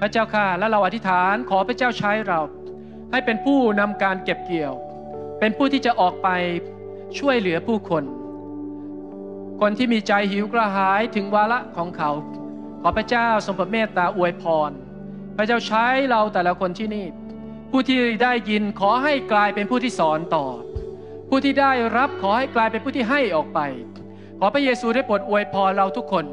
พระเจ้าค่ะ และเราอธิษฐานขอพระเจ้าใช้เรา ให้เป็นผู้นำการเก็บเกี่ยวเป็นผู้ที่จะออกไปช่วยเหลือผู้คน คนที่มีใจหิวกระหายถึงวาระของเขา ขอพระเจ้าทรงประเมตตาอวยพร พระเจ้าใช้เราแต่ละคนที่นี่ผู้ที่ได้ยินขอให้กลายเป็นผู้ที่สอนต่อ ผู้ที่ได้รับขอให้กลายเป็นผู้ที่ให้ออกไป ขอพระเยซูได้โปรดอวยพรเราทุกคน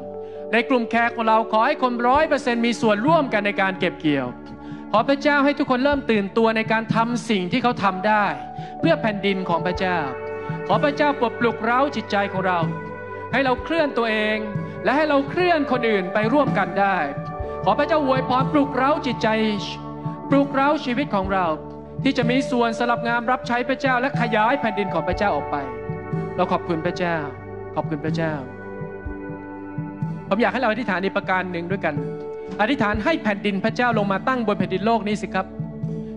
ในกลุ่มแขกของเราขอให้คนร้อยเปอร์เซ็นต์มีส่วนร่วมกันในการเก็บเกี่ยวขอพระเจ้าให้ทุกคนเริ่มตื่นตัวในการทำสิ่งที่เขาทำได้ เพื่อแผ่นดินของพระเจ้า ขอพระเจ้าปลดปลุกเราจิตใจของเรา ให้เราเคลื่อนตัวเองและให้เราเคลื่อนคนอื่นไปร่วมกันได้ ขอพระเจ้าอวยพรปลุกเราจิตใจ ปลุกเราชีวิตของเรา ที่จะมีส่วนสลับงามรับใช้พระเจ้าและขยายแผ่นดินของพระเจ้าออกไป เราขอบคุณ พระเจ้า ขอบคุณพระเจ้าผมอยากให้เราอธิษฐานในประการหนึ่งด้วยกันอธิษฐานให้แผ่นดินพระเจ้าลงมาตั้งบนแผ่นดินโลกนี้สิครับ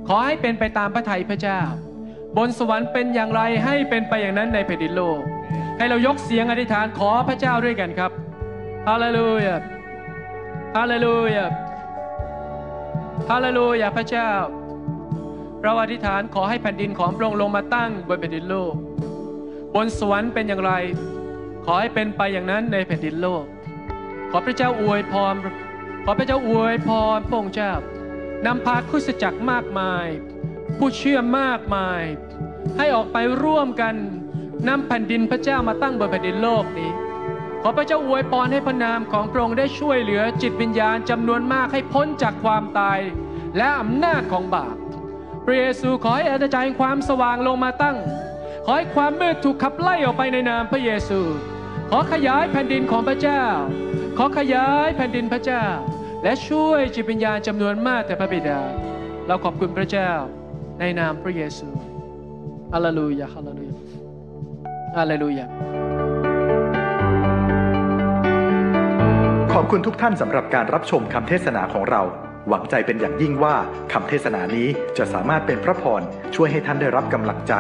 ขอให้เป็นไปตามพระทัยพระเจ้า บนสวรรค์เป็นอย่างไรให้เป็นไปอย่างนั้นในแผ่นดินโลก ให้เรายกเสียงอธิษฐานขอพระเจ้าด้วยกันครับ ฮาเลลูยา ฮาเลลูยา ฮาเลลูยาพระเจ้า เราอธิษฐานขอให้แผ่นดินของพระองค์ลงมาตั้งบนแผ่นดินโลก บนสวรรค์เป็นอย่างไร ขอให้เป็นไปอย่างนั้นในแผ่นดินโลก ขอพระเจ้าอวยพรขอพระเจ้าอวยพรพระองค์เจ้านำพาคุศจักรมากมาย ผู้เชื่อมากมาย ให้ออกไปร่วมกันนำแผ่นดินพระเจ้ามาตั้งบนแผ่นดินโลกนี้ ขอพระเจ้าอวยพรให้พระนามของพระองค์ได้ช่วยเหลือจิตวิญญาณจำนวนมากให้พ้นจากความตาย และอำนาจของบาปพระเยซูขอให้อาณาจักรความสว่างลงมาตั้ง ขอให้ความมืดถูกขับไล่ออกไปในนามพระเยซู ขอขยายแผ่นดินของพระเจ้า ขอขยายแผ่นดินพระเจ้าและช่วยจิตวิญญาณจำนวนมากแต่พระบิดา เราขอบคุณพระเจ้า ในนามพระเยซูฮาเลลูยาฮาเลลูยาฮาเลลูยา ขอบคุณทุกท่านสำหรับการรับชมคำเทศนาของเรา หวังใจเป็นอย่างยิ่งว่าคำเทศนานี้จะสามารถเป็นพระพรช่วยให้ท่านได้รับกำลังใจ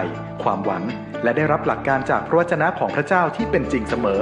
ความหวัง และได้รับหลักการจากพระวจนะของพระเจ้าที่เป็นจริงเสมอ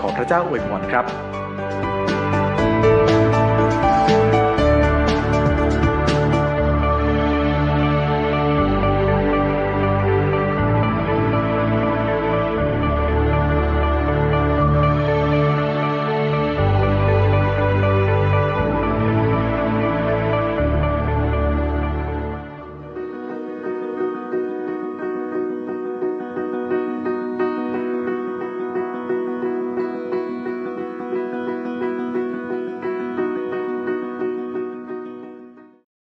ของพระเจ้าอวยพรครับ